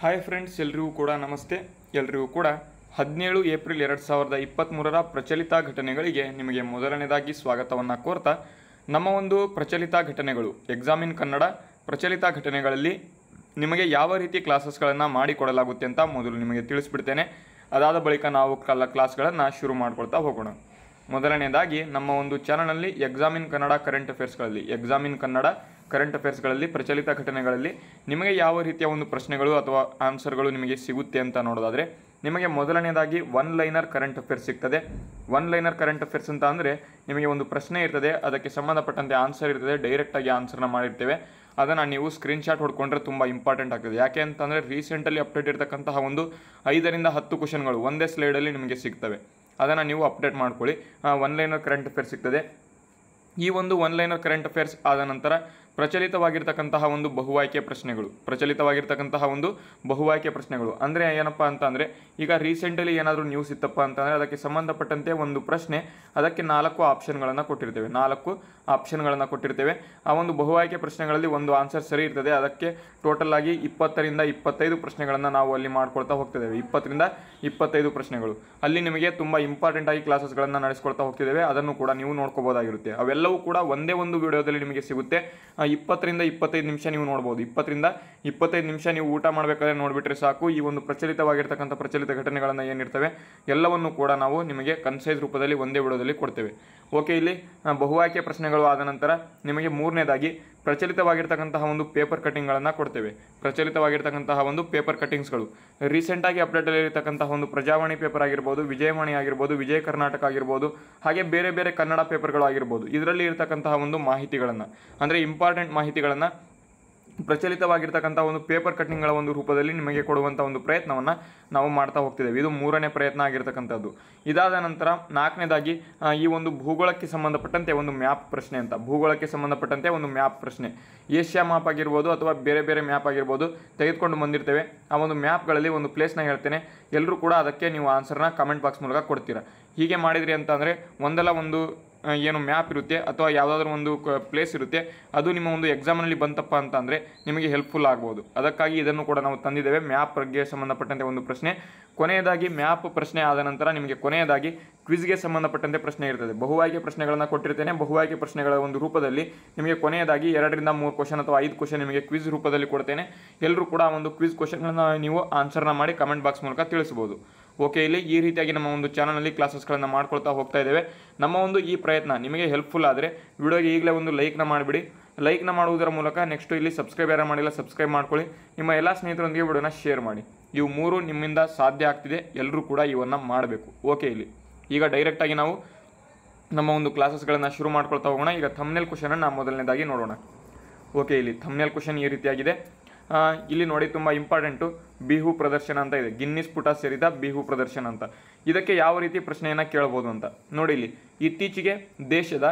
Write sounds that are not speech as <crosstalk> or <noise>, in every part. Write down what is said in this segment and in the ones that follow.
hi friends ಎಲ್ರಿಗೂ ಕೂಡ ನಮಸ್ತೆ ಎಲ್ರಿಗೂ ಕೂಡ ಹದಿನೇಳು ಏಪ್ರಿಲ್ ಎರಡು ಸಾವಿರದ ಇಪ್ಪತ್ತ್ಮೂರರ ಪ್ರಚಲಿತ ಘಟನೆಗಳಿಗೆ ನಿಮಗೆ ಮೊದಲನೇದಾಗಿ ಸ್ವಾಗತವನ್ನು ಕೋರ್ತಾ ನಮ್ಮ ಒಂದು ಪ್ರಚಲಿತ ಘಟನೆಗಳು ಎಕ್ಸಾಮಿನ್ ಕನ್ನಡ ಪ್ರಚಲಿತ ಘಟನೆಗಳಲ್ಲಿ ನಿಮಗೆ ಯಾವ ರೀತಿ ಕ್ಲಾಸಸ್ಗಳನ್ನು ಮಾಡಿಕೊಡಲಾಗುತ್ತೆ ಅಂತ ಮೊದಲು ನಿಮಗೆ ತಿಳಿಸ್ಬಿಡ್ತೇನೆ ಅದಾದ ಬಳಿಕ ನಾವು ಕಲ್ಲ ಕ್ಲಾಸ್ಗಳನ್ನು ಶುರು ಮಾಡ್ಕೊಳ್ತಾ ಹೋಗೋಣ ಮೊದಲನೇದಾಗಿ ನಮ್ಮ ಒಂದು ಚಾನಲಲ್ಲಿ ಎಕ್ಸಾಮಿನ್ ಕನ್ನಡ ಕರೆಂಟ್ ಅಫೇರ್ಸ್ಗಳಲ್ಲಿ ಎಕ್ಸಾಮಿನ್ ಕನ್ನಡ ಕರೆಂಟ್ ಅಫೇರ್ಸ್ಗಳಲ್ಲಿ ಪ್ರಚಲಿತ ಘಟನೆಗಳಲ್ಲಿ ನಿಮಗೆ ಯಾವ ರೀತಿಯ ಒಂದು ಪ್ರಶ್ನೆಗಳು ಅಥವಾ ಆನ್ಸರ್ಗಳು ನಿಮಗೆ ಸಿಗುತ್ತೆ ಅಂತ ನೋಡೋದಾದರೆ ನಿಮಗೆ ಮೊದಲನೇದಾಗಿ ಒನ್ ಲೈನರ್ ಕರೆಂಟ್ ಅಫೇರ್ಸ್ ಸಿಗ್ತದೆ ಒನ್ ಲೈನರ್ ಕರೆಂಟ್ ಅಫೇರ್ಸ್ ಅಂತ ಅಂದರೆ ನಿಮಗೆ ಒಂದು ಪ್ರಶ್ನೆ ಇರ್ತದೆ ಅದಕ್ಕೆ ಸಂಬಂಧಪಟ್ಟಂತೆ ಆನ್ಸರ್ ಇರ್ತದೆ ಡೈರೆಕ್ಟಾಗಿ ಆನ್ಸರ್ನ ಮಾಡಿರ್ತೇವೆ ಅದನ್ನು ನೀವು ಸ್ಕ್ರೀನ್ಶಾಟ್ ಹೊಡ್ಕೊಂಡ್ರೆ ತುಂಬ ಇಂಪಾರ್ಟೆಂಟ್ ಆಗ್ತದೆ ಯಾಕೆ ಅಂತಂದರೆ ರೀಸೆಂಟಲ್ಲಿ ಅಪ್ಡೇಟ್ ಇರತಕ್ಕಂತಹ ಒಂದು ಐದರಿಂದ ಹತ್ತು ಕ್ವಶನ್ಗಳು ಒಂದೇ ಸ್ಲೈಡಲ್ಲಿ ನಿಮಗೆ ಸಿಗ್ತವೆ ಅದನ್ನು ನೀವು ಅಪ್ಡೇಟ್ ಮಾಡ್ಕೊಳ್ಳಿ ಒನ್ ಲೈನರ್ ಕರೆಂಟ್ ಅಫೇರ್ಸ್ ಸಿಗ್ತದೆ ಈ ಒಂದು ಒನ್ ಲೈನರ್ ಕರೆಂಟ್ ಅಫೇರ್ಸ್ ಆದ ನಂತರ ಪ್ರಚಲಿತವಾಗಿರ್ತಕ್ಕಂತಹ ಒಂದು ಬಹುವಾಯ್ಕೆ ಪ್ರಶ್ನೆಗಳು ಪ್ರಚಲಿತವಾಗಿರ್ತಕ್ಕಂತಹ ಒಂದು ಬಹುವಾಯ್ಕೆ ಪ್ರಶ್ನೆಗಳು ಅಂದರೆ ಏನಪ್ಪ ಅಂತಂದರೆ ಈಗ ರೀಸೆಂಟಲಿ ಏನಾದರೂ ನ್ಯೂಸ್ ಇತ್ತಪ್ಪ ಅಂತಂದರೆ ಅದಕ್ಕೆ ಸಂಬಂಧಪಟ್ಟಂತೆ ಒಂದು ಪ್ರಶ್ನೆ ಅದಕ್ಕೆ ನಾಲ್ಕು ಆಪ್ಷನ್ಗಳನ್ನು ಕೊಟ್ಟಿರ್ತೇವೆ ನಾಲ್ಕು ಆಪ್ಷನ್ಗಳನ್ನು ಕೊಟ್ಟಿರ್ತೇವೆ ಆ ಒಂದು ಬಹುವಾಯ್ಕೆ ಪ್ರಶ್ನೆಗಳಲ್ಲಿ ಒಂದು ಆನ್ಸರ್ ಸರಿ ಇರ್ತದೆ ಅದಕ್ಕೆ ಟೋಟಲ್ ಆಗಿ ಇಪ್ಪತ್ತರಿಂದ ಇಪ್ಪತ್ತೈದು ಪ್ರಶ್ನೆಗಳನ್ನು ನಾವು ಅಲ್ಲಿ ಮಾಡ್ಕೊಳ್ತಾ ಹೋಗ್ತಿದ್ದೇವೆ ಇಪ್ಪತ್ತರಿಂದ ಇಪ್ಪತ್ತೈದು ಪ್ರಶ್ನೆಗಳು ಅಲ್ಲಿ ನಿಮಗೆ ತುಂಬ ಇಂಪಾರ್ಟೆಂಟ್ ಆಗಿ ಕ್ಲಾಸಸ್ಗಳನ್ನು ನಡೆಸ್ಕೊಳ್ತಾ ಹೋಗ್ತಿದ್ದೇವೆ ಅದನ್ನು ಕೂಡ ನೀವು ನೋಡ್ಕೋಬೋದಾಗಿರುತ್ತೆ ಅವೆಲ್ಲವೂ ಕೂಡ ಒಂದೇ ಒಂದು ವಿಡಿಯೋದಲ್ಲಿ ನಿಮಗೆ ಸಿಗುತ್ತೆ ಇಪ್ಪತ್ತರಿಂದ ಇಪ್ಪತ್ತೈದು ನಿಮಿಷ ನೀವು ನೋಡ್ಬೋದು ಇಪ್ಪತ್ತರಿಂದ ಇಪ್ಪತ್ತೈದು ನಿಮಿಷ ನೀವು ಊಟ ಮಾಡಬೇಕಾದ್ರೆ ನೋಡಿಬಿಟ್ರೆ ಸಾಕು ಈ ಒಂದು ಪ್ರಚಲಿತವಾಗಿರ್ತಕ್ಕಂಥ ಪ್ರಚಲಿತ ಘಟನೆಗಳನ್ನು ಏನಿರ್ತವೆ ಎಲ್ಲವನ್ನು ಕೂಡ ನಾವು ನಿಮಗೆ ಕನ್ಸೈಸ್ ರೂಪದಲ್ಲಿ ಒಂದೇ ವಿಡೋದಲ್ಲಿ ಕೊಡ್ತೇವೆ ಓಕೆ ಇಲ್ಲಿ ಬಹು ಆಯ್ಕೆ ಪ್ರಶ್ನೆಗಳು ಆದ ನಂತರ ನಿಮಗೆ ಮೂರನೇದಾಗಿ ಪ್ರಚಲಿತವಾಗಿರ್ತಕ್ಕಂತಹ ಒಂದು ಪೇಪರ್ ಕಟ್ಟಿಂಗ್ಗಳನ್ನು ಕೊಡ್ತೇವೆ ಪ್ರಚಲಿತವಾಗಿರ್ತಕ್ಕಂತಹ ಒಂದು ಪೇಪರ್ ಕಟ್ಟಿಂಗ್ಸ್ಗಳು ರೀಸೆಂಟಾಗಿ ಅಪ್ಡೇಟಲ್ಲಿರತಕ್ಕಂತಹ ಒಂದು ಪ್ರಜಾವಾಣಿ ಪೇಪರ್ ಆಗಿರ್ಬೋದು ವಿಜಯವಾಣಿ ಆಗಿರ್ಬೋದು ವಿಜಯ ಕರ್ನಾಟಕ ಆಗಿರ್ಬೋದು ಹಾಗೆ ಬೇರೆ ಬೇರೆ ಕನ್ನಡ ಪೇಪರ್ಗಳು ಆಗಿರ್ಬೋದು ಇದರಲ್ಲಿ ಇರತಕ್ಕಂತಹ ಒಂದು ಮಾಹಿತಿಗಳನ್ನು ಅಂದರೆ ಇಂಪಾರ್ಟೆಂಟ್ ಮಾಹಿತಿಗಳನ್ನು ಪ್ರಚಲಿತವಾಗಿರ್ತಕ್ಕಂಥ ಒಂದು ಪೇಪರ್ ಕಟ್ಟಿಂಗ್ಗಳ ಒಂದು ರೂಪದಲ್ಲಿ ನಿಮಗೆ ಕೊಡುವಂಥ ಒಂದು ಪ್ರಯತ್ನವನ್ನು ನಾವು ಮಾಡ್ತಾ ಹೋಗ್ತಿದ್ದೇವೆ ಇದು ಮೂರನೇ ಪ್ರಯತ್ನ ಆಗಿರ್ತಕ್ಕಂಥದ್ದು ಇದಾದ ನಂತರ ನಾಲ್ಕನೇದಾಗಿ ಈ ಒಂದು ಭೂಗೋಳಕ್ಕೆ ಸಂಬಂಧಪಟ್ಟಂತೆ ಒಂದು ಮ್ಯಾಪ್ ಪ್ರಶ್ನೆ ಅಂತ ಭೂಗೋಳಕ್ಕೆ ಸಂಬಂಧಪಟ್ಟಂತೆ ಒಂದು ಮ್ಯಾಪ್ ಪ್ರಶ್ನೆ ಏಷ್ಯಾ ಮ್ಯಾಪ್ ಆಗಿರ್ಬೋದು ಅಥವಾ ಬೇರೆ ಬೇರೆ ಮ್ಯಾಪ್ ಆಗಿರ್ಬೋದು ತೆಗೆದುಕೊಂಡು ಬಂದಿರ್ತೇವೆ ಆ ಒಂದು ಮ್ಯಾಪ್ಗಳಲ್ಲಿ ಒಂದು ಪ್ಲೇಸ್ನ ಹೇಳ್ತೇನೆ ಎಲ್ಲರೂ ಕೂಡ ಅದಕ್ಕೆ ನೀವು ಆನ್ಸರ್ನ ಕಮೆಂಟ್ ಬಾಕ್ಸ್ ಮೂಲಕ ಕೊಡ್ತೀರಾ ಹೀಗೆ ಮಾಡಿದ್ರಿ ಅಂತಂದರೆ ಒಂದಲ್ಲ ಒಂದು ಏನು ಮ್ಯಾಪ್ ಇರುತ್ತೆ ಅಥವಾ ಯಾವುದಾದ್ರೂ ಒಂದು ಪ್ಲೇಸ್ ಇರುತ್ತೆ ಅದು ನಿಮ್ಮ ಒಂದು ಎಕ್ಸಾಮ್ನಲ್ಲಿ ಬಂತಪ್ಪ ಅಂತಂದರೆ ನಿಮಗೆ ಹೆಲ್ಪ್ಫುಲ್ ಆಗ್ಬೋದು ಅದಕ್ಕಾಗಿ ಇದನ್ನು ಕೂಡ ನಾವು ತಂದಿದ್ದೇವೆ ಮ್ಯಾಪ್ ಬಗ್ಗೆ ಸಂಬಂಧಪಟ್ಟಂತೆ ಒಂದು ಪ್ರಶ್ನೆ ಕೊನೆಯದಾಗಿ ಮ್ಯಾಪ್ ಪ್ರಶ್ನೆ ಆದ ನಂತರ ನಿಮಗೆ ಕೊನೆಯದಾಗಿ ಕ್ವಿಜ್ಗೆ ಸಂಬಂಧಪಟ್ಟಂತೆ ಪ್ರಶ್ನೆ ಇರ್ತದೆ ಬಹುವಾಗಿ ಪ್ರಶ್ನೆಗಳನ್ನು ಕೊಟ್ಟಿರ್ತೇನೆ ಬಹುವಾಗಿ ಪ್ರಶ್ನೆಗಳ ಒಂದು ರೂಪದಲ್ಲಿ ನಿಮಗೆ ಕೊನೆಯದಾಗಿ ಎರಡರಿಂದ ಮೂರು ಕ್ವಶನ್ ಅಥವಾ ಐದು ಕ್ವಶನ್ ನಿಮಗೆ ಕ್ವಿಜ್ ರೂಪದಲ್ಲಿ ಕೊಡ್ತೇನೆ ಎಲ್ಲರೂ ಕೂಡ ಒಂದು ಕ್ವಿಜ್ ಕ್ವಶನ್ಗಳನ್ನು ನೀವು ಆನ್ಸರ್ನ ಮಾಡಿ ಕಮೆಂಟ್ ಬಾಕ್ಸ್ ಮೂಲಕ ತಿಳಿಸ್ಬೋದು ಓಕೆ ಇಲ್ಲಿ ಈ ರೀತಿಯಾಗಿ ನಮ್ಮ ಒಂದು ಚಾನಲಲ್ಲಿ ಕ್ಲಾಸಸ್ಗಳನ್ನು ಮಾಡ್ಕೊಳ್ತಾ ಹೋಗ್ತಾ ಇದ್ದೇವೆ ನಮ್ಮ ಒಂದು ಈ ಪ್ರಯತ್ನ ನಿಮಗೆ ಹೆಲ್ಪ್ಫುಲ್ ಆದರೆ ವಿಡಿಯೋಗೆ ಈಗಲೇ ಒಂದು ಲೈಕ್ನ ಮಾಡಿಬಿಡಿ ಲೈಕ್ನ ಮಾಡುವುದರ ಮೂಲಕ ನೆಕ್ಸ್ಟ್ ಇಲ್ಲಿ ಸಬ್ಸ್ಕ್ರೈಬ್ ಯಾರು ಮಾಡಿಲ್ಲ ಸಬ್ಸ್ಕ್ರೈಬ್ ಮಾಡ್ಕೊಳ್ಳಿ ನಿಮ್ಮ ಎಲ್ಲ ಸ್ನೇಹಿತರೊಂದಿಗೆ ವಿಡಿಯೋನ ಶೇರ್ ಮಾಡಿ ಇವು ಮೂರು ನಿಮ್ಮಿಂದ ಸಾಧ್ಯ ಆಗ್ತಿದೆ ಎಲ್ಲರೂ ಕೂಡ ಇವನ್ನು ಮಾಡಬೇಕು ಓಕೆ ಇಲ್ಲಿ ಈಗ ಡೈರೆಕ್ಟಾಗಿ ನಾವು ನಮ್ಮ ಒಂದು ಕ್ಲಾಸಸ್ಗಳನ್ನು ಶುರು ಮಾಡ್ಕೊಳ್ತಾ ಹೋಗೋಣ ಈಗ ಥಮ್ನೆಲ್ ಕ್ವಶನನ್ನು ಮೊದಲನೇದಾಗಿ ನೋಡೋಣ ಓಕೆ ಇಲ್ಲಿ ಥಮ್ನೆಲ್ ಕ್ವಶನ್ ಈ ರೀತಿಯಾಗಿದೆ ಇಲ್ಲಿ ನೋಡಿ ತುಂಬ ಇಂಪಾರ್ಟೆಂಟು ಬಿಹು ಪ್ರದರ್ಶನ ಅಂತ ಇದೆ ಗಿನ್ನಿಸ್ ಪುಟ ಸೇರಿದ ಬಿಹು ಪ್ರದರ್ಶನ ಅಂತ ಇದಕ್ಕೆ ಯಾವ ರೀತಿ ಪ್ರಶ್ನೆಯನ್ನು ಕೇಳ್ಬೋದು ಅಂತ ನೋಡಿ ಇಲ್ಲಿ ಇತ್ತೀಚೆಗೆ ದೇಶದ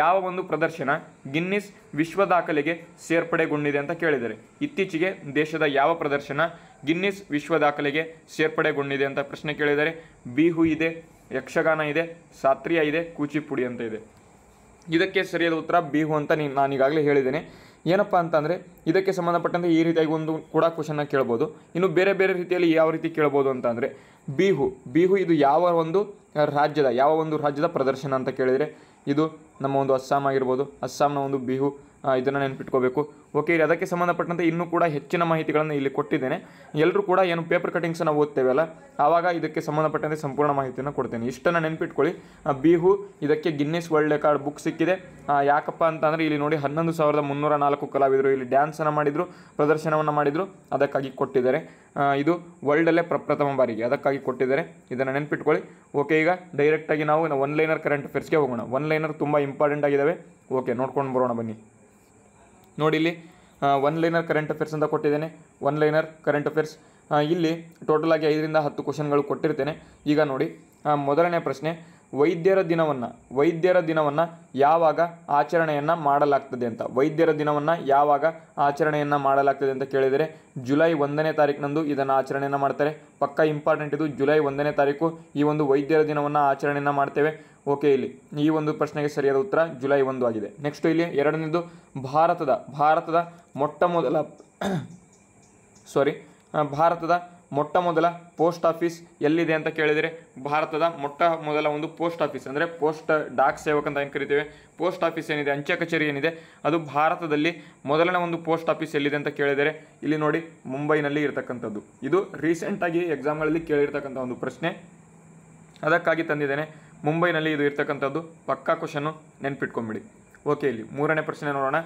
ಯಾವ ಒಂದು ಪ್ರದರ್ಶನ ಗಿನ್ನಿಸ್ ವಿಶ್ವ ದಾಖಲೆಗೆ ಸೇರ್ಪಡೆಗೊಂಡಿದೆ ಅಂತ ಕೇಳಿದ್ದಾರೆ ಇತ್ತೀಚೆಗೆ ದೇಶದ ಯಾವ ಪ್ರದರ್ಶನ ಗಿನ್ನಿಸ್ ವಿಶ್ವ ದಾಖಲೆಗೆ ಸೇರ್ಪಡೆಗೊಂಡಿದೆ ಅಂತ ಪ್ರಶ್ನೆ ಕೇಳಿದ್ದಾರೆ ಬಿಹು ಇದೆ ಯಕ್ಷಗಾನ ಇದೆ ಸಾತ್ರಿಯ ಇದೆ ಕೂಚಿಪುಡಿ ಅಂತ ಇದೆ ಇದಕ್ಕೆ ಸರಿಯಾದ ಉತ್ತರ ಬಿಹು ಅಂತ ನೀನು ನಾನೀಗಾಗಲೇ ಹೇಳಿದ್ದೇನೆ ಏನಪ್ಪ ಅಂತಂದರೆ ಇದಕ್ಕೆ ಸಂಬಂಧಪಟ್ಟಂತೆ ಈ ರೀತಿಯಾಗಿ ಒಂದು ಕೂಡ ಕ್ವಶನ್ನ ಕೇಳ್ಬೋದು ಇನ್ನು ಬೇರೆ ಬೇರೆ ರೀತಿಯಲ್ಲಿ ಯಾವ ರೀತಿ ಕೇಳ್ಬೋದು ಅಂತಂದರೆ ಬಿಹು ಬಿಹು ಇದು ಯಾವ ಒಂದು ರಾಜ್ಯದ ಯಾವ ಒಂದು ರಾಜ್ಯದ ಪ್ರದರ್ಶನ ಅಂತ ಕೇಳಿದರೆ ಇದು ನಮ್ಮ ಒಂದು ಅಸ್ಸಾಂ ಆಗಿರ್ಬೋದು ಅಸ್ಸಾಂನ ಒಂದು ಬಿಹು ಇದನ್ನು ನೆನ್ಪಿಟ್ಕೋಬೇಕು ಓಕೆ ಅದಕ್ಕೆ ಸಂಬಂಧಪಟ್ಟಂತೆ ಇನ್ನೂ ಕೂಡ ಹೆಚ್ಚಿನ ಮಾಹಿತಿಗಳನ್ನು ಇಲ್ಲಿ ಕೊಟ್ಟಿದ್ದೇನೆ ಎಲ್ಲರೂ ಕೂಡ ಏನು ಪೇಪರ್ ಕಟಿಂಗ್ಸನ್ನು ಅಲ್ಲ ಆವಾಗ ಇದಕ್ಕೆ ಸಂಬಂಧಪಟ್ಟಂತೆ ಸಂಪೂರ್ಣ ಮಾಹಿತಿಯನ್ನು ಕೊಡ್ತೇನೆ ಇಷ್ಟನ್ನು ನೆನ್ಪಿಟ್ಕೊಳ್ಳಿ ಬಿಹು ಇದಕ್ಕೆ ಗಿನ್ನಿಸ್ ವರ್ಲ್ಡ್ ರೆಕಾರ್ಡ್ ಬುಕ್ ಸಿಕ್ಕಿದೆ ಯಾಕಪ್ಪ ಅಂತಂದರೆ ಇಲ್ಲಿ ನೋಡಿ ಹನ್ನೊಂದು ಸಾವಿರದ ಮುನ್ನೂರ ನಾಲ್ಕು ಕಲಾವಿದರು ಇಲ್ಲಿ ಡ್ಯಾನ್ಸನ್ನು ಮಾಡಿದರು ಪ್ರದರ್ಶನವನ್ನು ಮಾಡಿದರು ಅದಕ್ಕಾಗಿ ಕೊಟ್ಟಿದ್ದಾರೆ ಇದು ವರ್ಲ್ಡಲ್ಲೇ ಪ್ರಪ್ರಥಮ ಬಾರಿಗೆ ಅದಕ್ಕಾಗಿ ಕೊಟ್ಟಿದ್ದಾರೆ ಇದನ್ನು ನೆನ್ಪಿಟ್ಕೊಳ್ಳಿ ಓಕೆ ಈಗ ಡೈರೆಕ್ಟಾಗಿ ನಾವು ಒನ್ ಲೈನರ್ ಕರೆಂಟ್ ಅಫೇರ್ಸ್ಗೆ ಹೋಗೋಣ ಒನ್ ಲೈನರ್ ತುಂಬ ಇಂಪಾರ್ಟೆಂಟ್ ಆಗಿದ್ದಾವೆ ಓಕೆ ನೋಡ್ಕೊಂಡು ಬರೋಣ ಬನ್ನಿ ನೋಡಿ ಇಲ್ಲಿ ಒನ್ ಲೈನರ್ ಕರೆಂಟ್ ಅಫೇರ್ಸ್ ಅಂತ ಕೊಟ್ಟಿದ್ದೇನೆ ಒನ್ ಲೈನರ್ ಕರೆಂಟ್ ಅಫೇರ್ಸ್ ಇಲ್ಲಿ ಟೋಟಲ್ ಆಗಿ ಐದರಿಂದ ಹತ್ತು ಕ್ವಶನ್ಗಳು ಕೊಟ್ಟಿರ್ತೇನೆ ಈಗ ನೋಡಿ ಮೊದಲನೇ ಪ್ರಶ್ನೆ ವೈದ್ಯರ ದಿನವನ್ನು ವೈದ್ಯರ ದಿನವನ್ನು ಯಾವಾಗ ಆಚರಣೆಯನ್ನು ಮಾಡಲಾಗ್ತದೆ ಅಂತ ವೈದ್ಯರ ದಿನವನ್ನು ಯಾವಾಗ ಆಚರಣೆಯನ್ನು ಮಾಡಲಾಗ್ತದೆ ಅಂತ ಕೇಳಿದರೆ ಜುಲೈ ಒಂದನೇ ತಾರೀಕಿನಂದು ಇದನ್ನು ಆಚರಣೆಯನ್ನು ಮಾಡ್ತಾರೆ ಪಕ್ಕ ಇಂಪಾರ್ಟೆಂಟ್ ಇದು ಜುಲೈ ಒಂದನೇ ತಾರೀಕು ಈ ಒಂದು ವೈದ್ಯರ ದಿನವನ್ನು ಆಚರಣೆಯನ್ನು ಮಾಡ್ತೇವೆ ಓಕೆ ಇಲ್ಲಿ ಈ ಒಂದು ಪ್ರಶ್ನೆಗೆ ಸರಿಯಾದ ಉತ್ತರ ಜುಲೈ ಒಂದು ಆಗಿದೆ ನೆಕ್ಸ್ಟ್ ಇಲ್ಲಿ ಎರಡನೇದು ಭಾರತದ ಭಾರತದ ಮೊಟ್ಟ ಮೊದಲ ಸಾರಿ <coughs> ಭಾರತದ ಮೊಟ್ಟ ಮೊದಲ ಪೋಸ್ಟ್ ಆಫೀಸ್ ಎಲ್ಲಿದೆ ಅಂತ ಕೇಳಿದರೆ ಭಾರತದ ಮೊಟ್ಟ ಮೊದಲ ಒಂದು ಪೋಸ್ಟ್ ಆಫೀಸ್ ಅಂದರೆ ಪೋಸ್ಟ್ ಡಾಕ್ ಸೇವಕ ಅಂತ ಏನು ಕರಿತೀವಿ ಪೋಸ್ಟ್ ಆಫೀಸ್ ಏನಿದೆ ಅಂಚೆ ಕಚೇರಿ ಏನಿದೆ ಅದು ಭಾರತದಲ್ಲಿ ಮೊದಲನೇ ಒಂದು ಪೋಸ್ಟ್ ಆಫೀಸ್ ಎಲ್ಲಿದೆ ಅಂತ ಕೇಳಿದರೆ ಇಲ್ಲಿ ನೋಡಿ ಮುಂಬೈನಲ್ಲಿ ಇರತಕ್ಕಂಥದ್ದು ಇದು ರೀಸೆಂಟಾಗಿ ಎಕ್ಸಾಮ್ಗಳಲ್ಲಿ ಕೇಳಿರ್ತಕ್ಕಂಥ ಒಂದು ಪ್ರಶ್ನೆ ಅದಕ್ಕಾಗಿ ತಂದಿದ್ದೇನೆ ಮುಂಬೈನಲ್ಲಿ ಇದು ಇರ್ತಕ್ಕಂಥದ್ದು ಪಕ್ಕಾ ಕ್ವಶನ್ನು ನೆನ್ಪಿಟ್ಕೊಂಬಿಡಿ ಓಕೆ ಇಲ್ಲಿ ಮೂರನೇ ಪ್ರಶ್ನೆ ನೋಡೋಣ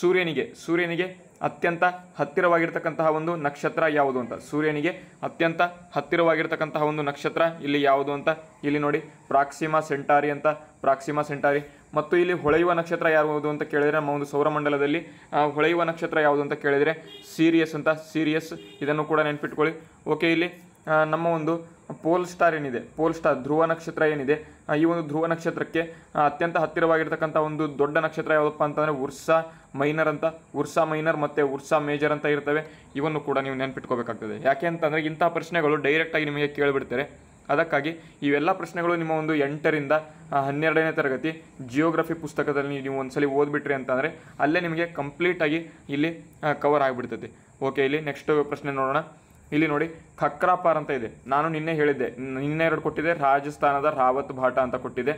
ಸೂರ್ಯನಿಗೆ ಸೂರ್ಯನಿಗೆ ಅತ್ಯಂತ ಹತ್ತಿರವಾಗಿರ್ತಕ್ಕಂತಹ ಒಂದು ನಕ್ಷತ್ರ ಯಾವುದು ಅಂತ ಸೂರ್ಯನಿಗೆ ಅತ್ಯಂತ ಹತ್ತಿರವಾಗಿರ್ತಕ್ಕಂತಹ ಒಂದು ನಕ್ಷತ್ರ ಇಲ್ಲಿ ಯಾವುದು ಅಂತ ಇಲ್ಲಿ ನೋಡಿ ಪ್ರಾಕ್ಸಿಮಾ ಸೆಂಟಾರಿ ಅಂತ ಪ್ರಾಕ್ಸಿಮಾ ಸೆಂಟಾರಿ ಮತ್ತು ಇಲ್ಲಿ ಹೊಳೆಯುವ ನಕ್ಷತ್ರ ಯಾವುದು ಅಂತ ಕೇಳಿದರೆ ನಮ್ಮ ಒಂದು ಸೌರಮಂಡಲದಲ್ಲಿ ಹೊಳೆಯುವ ನಕ್ಷತ್ರ ಯಾವುದು ಅಂತ ಕೇಳಿದರೆ ಸೀರಿಯಸ್ ಅಂತ ಸೀರಿಯಸ್ ಇದನ್ನು ಕೂಡ ನೆನ್ಪಿಟ್ಕೊಳ್ಳಿ ಓಕೆ ಇಲ್ಲಿ ನಮ್ಮ ಒಂದು ಪೋಲ್ ಸ್ಟಾರ್ ಏನಿದೆ ಪೋಲ್ ಸ್ಟಾರ್ ಧ್ರುವ ನಕ್ಷತ್ರ ಏನಿದೆ ಈ ಒಂದು ಧ್ರುವ ನಕ್ಷತ್ರಕ್ಕೆ ಅತ್ಯಂತ ಹತ್ತಿರವಾಗಿರ್ತಕ್ಕಂಥ ಒಂದು ದೊಡ್ಡ ನಕ್ಷತ್ರ ಯಾವುದಪ್ಪ ಅಂತಂದರೆ ಉರ್ಸಾ ಮೈನರ್ ಅಂತ ಉರ್ಸಾ ಮೈನರ್ ಮತ್ತು ಉರ್ಸಾ ಮೇಜರ್ ಅಂತ ಇರ್ತವೆ ಇವನ್ನು ಕೂಡ ನೀವು ನೆನ್ಪಿಟ್ಕೋಬೇಕಾಗ್ತದೆ ಯಾಕೆ ಅಂತಂದರೆ ಇಂಥ ಪ್ರಶ್ನೆಗಳು ಡೈರೆಕ್ಟಾಗಿ ನಿಮಗೆ ಕೇಳಿಬಿಡ್ತಾರೆ ಅದಕ್ಕಾಗಿ ಇವೆಲ್ಲ ಪ್ರಶ್ನೆಗಳು ನಿಮ್ಮ ಒಂದು ಎಂಟರಿಂದ ಹನ್ನೆರಡನೇ ತರಗತಿ ಜಿಯೋಗ್ರಫಿ ಪುಸ್ತಕದಲ್ಲಿ ನೀವು ಒಂದ್ಸಲಿ ಓದ್ಬಿಟ್ರಿ ಅಂತಂದರೆ ಅಲ್ಲೇ ನಿಮಗೆ ಕಂಪ್ಲೀಟಾಗಿ ಇಲ್ಲಿ ಕವರ್ ಆಗಿಬಿಡ್ತದೆ ಓಕೆ ಇಲ್ಲಿ ನೆಕ್ಸ್ಟ್ ಪ್ರಶ್ನೆ ನೋಡೋಣ ಇಲ್ಲಿ ನೋಡಿ ಖಕ್ರಾಪಾರ್ ಅಂತ ಇದೆ ನಾನು ನಿನ್ನೆ ಹೇಳಿದ್ದೆ ನಿನ್ನೆ ಎರಡು ಕೊಟ್ಟಿದೆ ರಾಜಸ್ಥಾನದ ರಾವತ್ ಭಾಟ ಅಂತ ಕೊಟ್ಟಿದೆ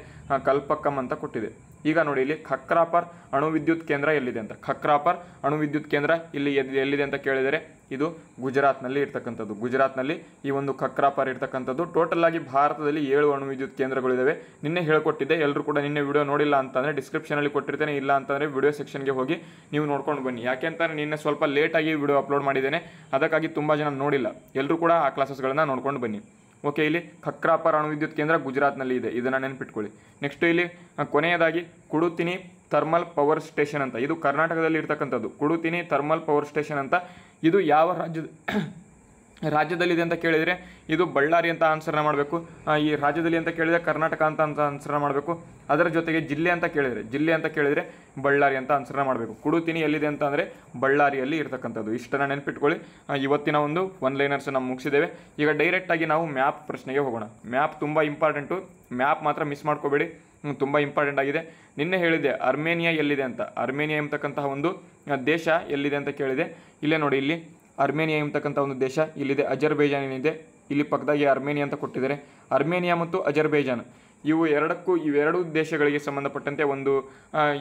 ಕಲ್ಪಕ್ಕಂ ಅಂತ ಕೊಟ್ಟಿದೆ ಈಗ ನೋಡಿ ಇಲ್ಲಿ ಖಕ್ರಾಪರ್ ಅಣುವಿದ್ಯುತ್ ಕೇಂದ್ರ ಎಲ್ಲಿದೆ ಅಂತ ಖಕ್ರಾಪರ್ ಅಣುವಿದ್ಯುತ್ ಕೇಂದ್ರ ಇಲ್ಲಿ ಎಲ್ಲಿದೆ ಅಂತ ಕೇಳಿದರೆ ಇದು ಗುಜರಾತ್ನಲ್ಲಿ ಇರ್ತಕ್ಕಂಥದ್ದು ಗುಜರಾತ್ನಲ್ಲಿ ಈ ಒಂದು ಖಕ್ರಾಪರ್ ಇರ್ತಕ್ಕಂಥದ್ದು ಟೋಟಲ್ ಆಗಿ ಭಾರತದಲ್ಲಿ ಏಳು ಅಣುವಿದ್ಯುತ್ ಕೇಂದ್ರಗಳಿದ್ದಾವೆ ನಿನ್ನೆ ಹೇಳ್ಕೊಟ್ಟಿದ್ದೆ ಎಲ್ಲರೂ ಕೂಡ ನಿನ್ನೆ ವಿಡಿಯೋ ನೋಡಿಲ್ಲ ಅಂತಂದರೆ ಡಿಸ್ಕ್ರಿಪ್ಷನಲ್ಲಿ ಕೊಟ್ಟಿರ್ತೇನೆ ಇಲ್ಲ ಅಂತಂದರೆ ವಿಡಿಯೋ ಸೆಕ್ಷನ್ಗೆ ಹೋಗಿ ನೀವು ನೋಡ್ಕೊಂಡು ಬನ್ನಿ ಯಾಕೆಂತಂದರೆ ನಿನ್ನೆ ಸ್ವಲ್ಪ ಲೇಟಾಗಿ ವಿಡಿಯೋ ಅಪ್ಲೋಡ್ ಮಾಡಿದ್ದೇನೆ ಅದಕ್ಕಾಗಿ ತುಂಬ ಜನ ನೋಡಿಲ್ಲ ಎಲ್ಲರೂ ಕೂಡ ಆ ಕ್ಲಾಸಸ್ಗಳನ್ನು ನೋಡ್ಕೊಂಡು ಬನ್ನಿ ಓಕೆ ಇಲ್ಲಿ ಖಕ್ರಾಪರ್ ಅಣು ವಿದ್ಯುತ್ ಕೇಂದ್ರ ಗುಜರಾತ್ನಲ್ಲಿ ಇದೆ ಇದನ್ನು ನೆನ್ಪಿಟ್ಕೊಳ್ಳಿ ನೆಕ್ಸ್ಟ್ ಇಲ್ಲಿ ಕೊನೆಯದಾಗಿ ಕುಡುತಿನಿ ಥರ್ಮಲ್ ಪವರ್ ಸ್ಟೇಷನ್ ಅಂತ ಇದು ಕರ್ನಾಟಕದಲ್ಲಿ ಇರ್ತಕ್ಕಂಥದ್ದು ಕುಡುತಿನಿ ಥರ್ಮಲ್ ಪವರ್ ಸ್ಟೇಷನ್ ಅಂತ ಇದು ಯಾವ ರಾಜ್ಯದ ರಾಜ್ಯದಲ್ಲಿದೆ ಅಂತ ಕೇಳಿದರೆ ಇದು ಬಳ್ಳಾರಿ ಅಂತ ಆನ್ಸರ್ನ ಮಾಡಬೇಕು ಈ ರಾಜ್ಯದಲ್ಲಿ ಅಂತ ಕೇಳಿದರೆ ಕರ್ನಾಟಕ ಅಂತ ಅಂತ ಆನ್ಸರ್ನ ಮಾಡಬೇಕು ಅದರ ಜೊತೆಗೆ ಜಿಲ್ಲೆ ಅಂತ ಕೇಳಿದರೆ ಜಿಲ್ಲೆ ಅಂತ ಕೇಳಿದರೆ ಬಳ್ಳಾರಿ ಅಂತ ಆನ್ಸರ್ನ ಮಾಡಬೇಕು ಕುಡುತಿನಿ ಎಲ್ಲಿದೆ ಅಂತ ಅಂದರೆ ಬಳ್ಳಾರಿಯಲ್ಲಿ ಇರತಕ್ಕಂಥದ್ದು ಇಷ್ಟನ್ನು ನೆನಪಿಟ್ಕೊಳ್ಳಿ ಇವತ್ತಿನ ಒಂದು ಒನ್ ಲೈನರ್ಸ್ ನಾವು ಮುಗಿಸಿದ್ದೇವೆ ಈಗ ಡೈರೆಕ್ಟಾಗಿ ನಾವು ಮ್ಯಾಪ್ ಪ್ರಶ್ನೆಗೆ ಹೋಗೋಣ ಮ್ಯಾಪ್ ತುಂಬ ಇಂಪಾರ್ಟೆಂಟು ಮ್ಯಾಪ್ ಮಾತ್ರ ಮಿಸ್ ಮಾಡ್ಕೋಬೇಡಿ ತುಂಬ ಇಂಪಾರ್ಟೆಂಟ್ ಆಗಿದೆ ನಿನ್ನೆ ಹೇಳಿದೆ ಅರ್ಮೇನಿಯಾ ಎಲ್ಲಿದೆ ಅಂತ ಅರ್ಮೇನಿಯಾ ಎಂಬತಕ್ಕಂತಹ ಒಂದು ದೇಶ ಎಲ್ಲಿದೆ ಅಂತ ಕೇಳಿದೆ ಇಲ್ಲೇ ನೋಡಿ ಇಲ್ಲಿ ಅರ್ಮೇನಿಯಾ ಎಂಬತಕ್ಕಂಥ ಒಂದು ದೇಶ ಇಲ್ಲಿದೆ ಅಜರ್ಬೇಜಾನ್ ಏನಿದೆ ಇಲ್ಲಿ ಪಕ್ಕದಾಗಿ ಅರ್ಮೇನಿಯಾ ಅಂತ ಕೊಟ್ಟಿದ್ದಾರೆ ಅರ್ಮೇನಿಯಾ ಮತ್ತು ಅಜರ್ಬೈಜಾನ್ ಇವು ಎರಡಕ್ಕೂ ಇವೆರಡೂ ದೇಶಗಳಿಗೆ ಸಂಬಂಧಪಟ್ಟಂತೆ ಒಂದು